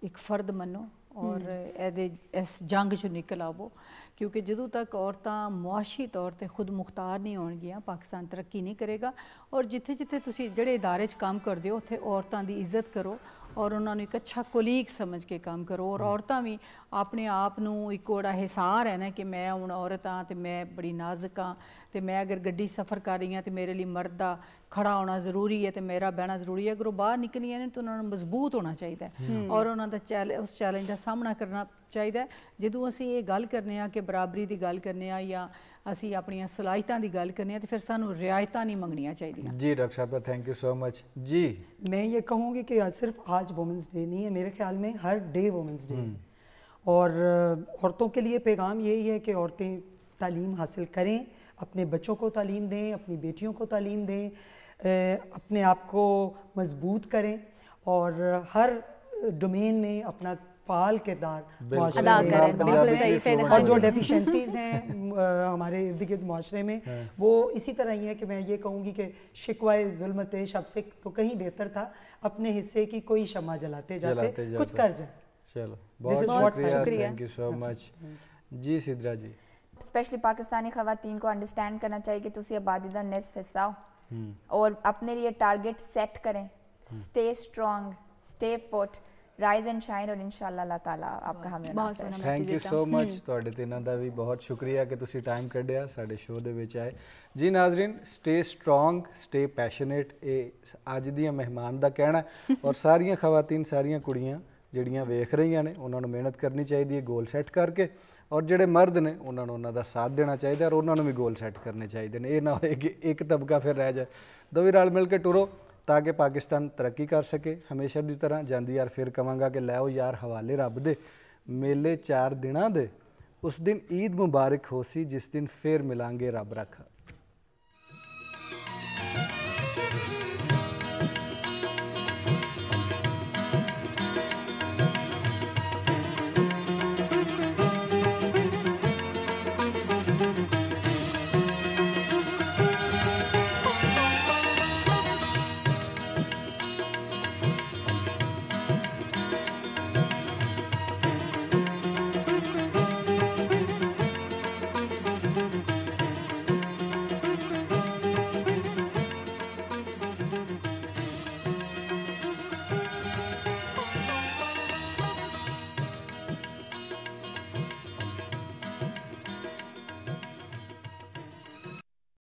ਇੱਕ ਫਰਦ ਮੰਨੋ ਔਰ ਇਹਦੇ ਇਸ ਜੰਗ ਚੋਂ ਨਿਕਲ ਆਵੋ ਕਿਉਂਕਿ ਜਦੋਂ ਤੱਕ ਔਰਤਾਂ ਮੁਆਸ਼ੀ ਤੌਰ ਤੇ ਖੁਦ ਮੁਖਤਾਰ ਨਹੀਂ ਹੋਣਗੀਆਂ ਪਾਕਿਸਤਾਨ ਤਰੱਕੀ ਨਹੀਂ ਕਰੇਗਾ ਔਰ ਜਿੱਥੇ ਜਿੱਥੇ ਤੁਸੀਂ ਜਿਹੜੇ ادارے 'ਚ ਕੰਮ ਕਰਦੇ ਹੋ ਉੱਥੇ ਔਰਤਾਂ ਦੀ ਇੱਜ਼ਤ ਕਰੋ ਔਰ ਉਹਨਾਂ ਨੂੰ ਇੱਕ ਅੱਛਾ ਕੋਲੀਗ ਸਮਝ ਕੇ ਕੰਮ ਕਰੋ ਔਰ ਔਰਤਾਂ ਵੀ ਆਪਣੇ ਆਪ ਨੂੰ ਇੱਕ ਉਹੜਾ ਹਿਸਾਰ ਹੈ ਨਾ ਕਿ ਮੈਂ ਹੁਣ ਔਰਤ ਆ ਤੇ ਮੈਂ ਬੜੀ ਨਾਜ਼ੁਕ ਆ ਤੇ ਮੈਂ ਅਗਰ ਗੱਡੀ ਸਫ਼ਰ ਕਰ ਰਹੀ ਆ ਤੇ ਮੇਰੇ ਲਈ ਮਰਦ ਦਾ ਖੜਾ ਹੋਣਾ ਜ਼ਰੂਰੀ ਹੈ ਤੇ ਮੇਰਾ ਬਹਿਣਾ ਜ਼ਰੂਰੀ ਹੈ ਅਗਰ ਉਹ ਬਾਹਰ ਨਿਕਲੀਆਂ ਨੇ ਤਾਂ ਉਹਨਾਂ ਨੂੰ ਮਜ਼ਬੂਤ ਹੋਣਾ ਚਾਹੀਦਾ ਔਰ ਉਹਨਾਂ ਦਾ ਉਸ ਚੈਲੰਜ ਦਾ ਸਾਹਮਣਾ ਕਰਨਾ ਚਾਹੀਦਾ ਜਦੋਂ ਅਸੀਂ ਇਹ ਗੱਲ ਕਰਨੇ ਆ ਕਿ ਬਰਾਬਰੀ ਦੀ ਗੱਲ ਕਰਨੇ ਆ ਜਾਂ असी अपन सलाहित गल करने तो फिर सू रियायत नहीं मंगनिया चाहिए जी डॉक्टर साहब थैंक यू सो मच जी मैं ये कहूँगी कि सिर्फ आज वुमेंस डे नहीं है मेरे ख्याल में हर डे वुमेंस डे है और औरतों के लिए पैगाम यही है कि औरतें तालीम हासिल करें अपने बच्चों को तालीम दें अपनी बेटियों को तालीम दें अपने आप को मजबूत करें और हर डोमेन में अपना फाल किरदार अदा और हाँ जो डेफिशिएंसीज हैं हमारे इर्द गिर्द माशरे में हाँ। वो इसी तरह ही है कि मैं ये कहूँगी कि शिकवा जुलमत शब से तो कहीं बेहतर था अपने हिस्से की कोई शमा जलाते जाते कुछ कर जाए चलो बहुत शुक्रिया थैंक यू सो मच जी सिद्रा जी स्पेशली पाकिस्तानी खातन को अंडरस्टैंड करना चाहिए कि तुम आबादी का निसफ हिस्सा हो हम्म। और अपने लिए टारगेट सेट करें stay strong stay put rise and shine ਔਰ ਇਨਸ਼ਾਅੱਲਾ ਅੱਲਾਹ ਤਾਲਾ ਆਪਕਾ ਹਮੇ ਬਹੁਤ ਥੈਂਕ ਯੂ ਸੋ ਮਚ ਤੁਹਾਡੇ ਤਿੰਨਾਂ ਦਾ ਵੀ ਬਹੁਤ ਸ਼ੁਕਰੀਆ ਕਿ ਤੁਸੀਂ ਟਾਈਮ ਕੱਢਿਆ ਸਾਡੇ ਸ਼ੋਅ ਦੇ ਵਿੱਚ ਆਏ ਜੀ ਨਾਜ਼ਰੀਨ ਸਟੇ ਸਟਰੋਂਗ ਸਟੇ ਪੈਸ਼ਨੇਟ ਇਹ ਅੱਜ ਦੀਆਂ ਮਹਿਮਾਨ ਦਾ ਕਹਿਣਾ ਔਰ ਸਾਰੀਆਂ ਖਵਾਤੀਨ ਸਾਰੀਆਂ ਕੁੜੀਆਂ ਜਿਹੜੀਆਂ ਵੇਖ ਰਹੀਆਂ ਨੇ ਉਹਨਾਂ ਨੂੰ ਮਿਹਨਤ ਕਰਨੀ ਚਾਹੀਦੀ ਹੈ ਗੋਲ ਸੈੱਟ ਕਰਕੇ ਔਰ ਜਿਹੜੇ ਮਰਦ ਨੇ ਉਹਨਾਂ ਨੂੰ ਉਹਨਾਂ ਦਾ ਸਾਥ ਦੇਣਾ ਚਾਹੀਦਾ ਔਰ ਉਹਨਾਂ ਨੂੰ ਵੀ ਗੋਲ ਸੈੱਟ ਕਰਨੇ ਚਾਹੀਦੇ ਨੇ ਇਹ ਨਾ ਹੋਏ ਕਿ ਇੱਕ ਤਬਕਾ ਫਿਰ ਰਹਿ ਜਾਏ ਦੋ ਵੀ ਰਲ ਮਿਲ ਕੇ ਟੁਰੋ ਤਾਂ ਕਿ ਪਾਕਿਸਤਾਨ ਤਰੱਕੀ ਕਰ ਸਕੇ ਹਮੇਸ਼ਾ ਦੀ ਤਰ੍ਹਾਂ ਜਾਂਦੀ ਯਾਰ ਫਿਰ ਕਵਾਂਗਾ ਕਿ ਲੈ ਉਹ ਯਾਰ ਹਵਾਲੇ ਰੱਬ ਦੇ ਮੇਲੇ 4 ਦਿਨਾਂ ਦੇ ਉਸ ਦਿਨ ਈਦ ਮੁਬਾਰਕ ਹੋਸੀ ਜਿਸ ਦਿਨ ਫੇਰ ਮਿਲਾਂਗੇ ਰੱਬ ਰੱਖਾ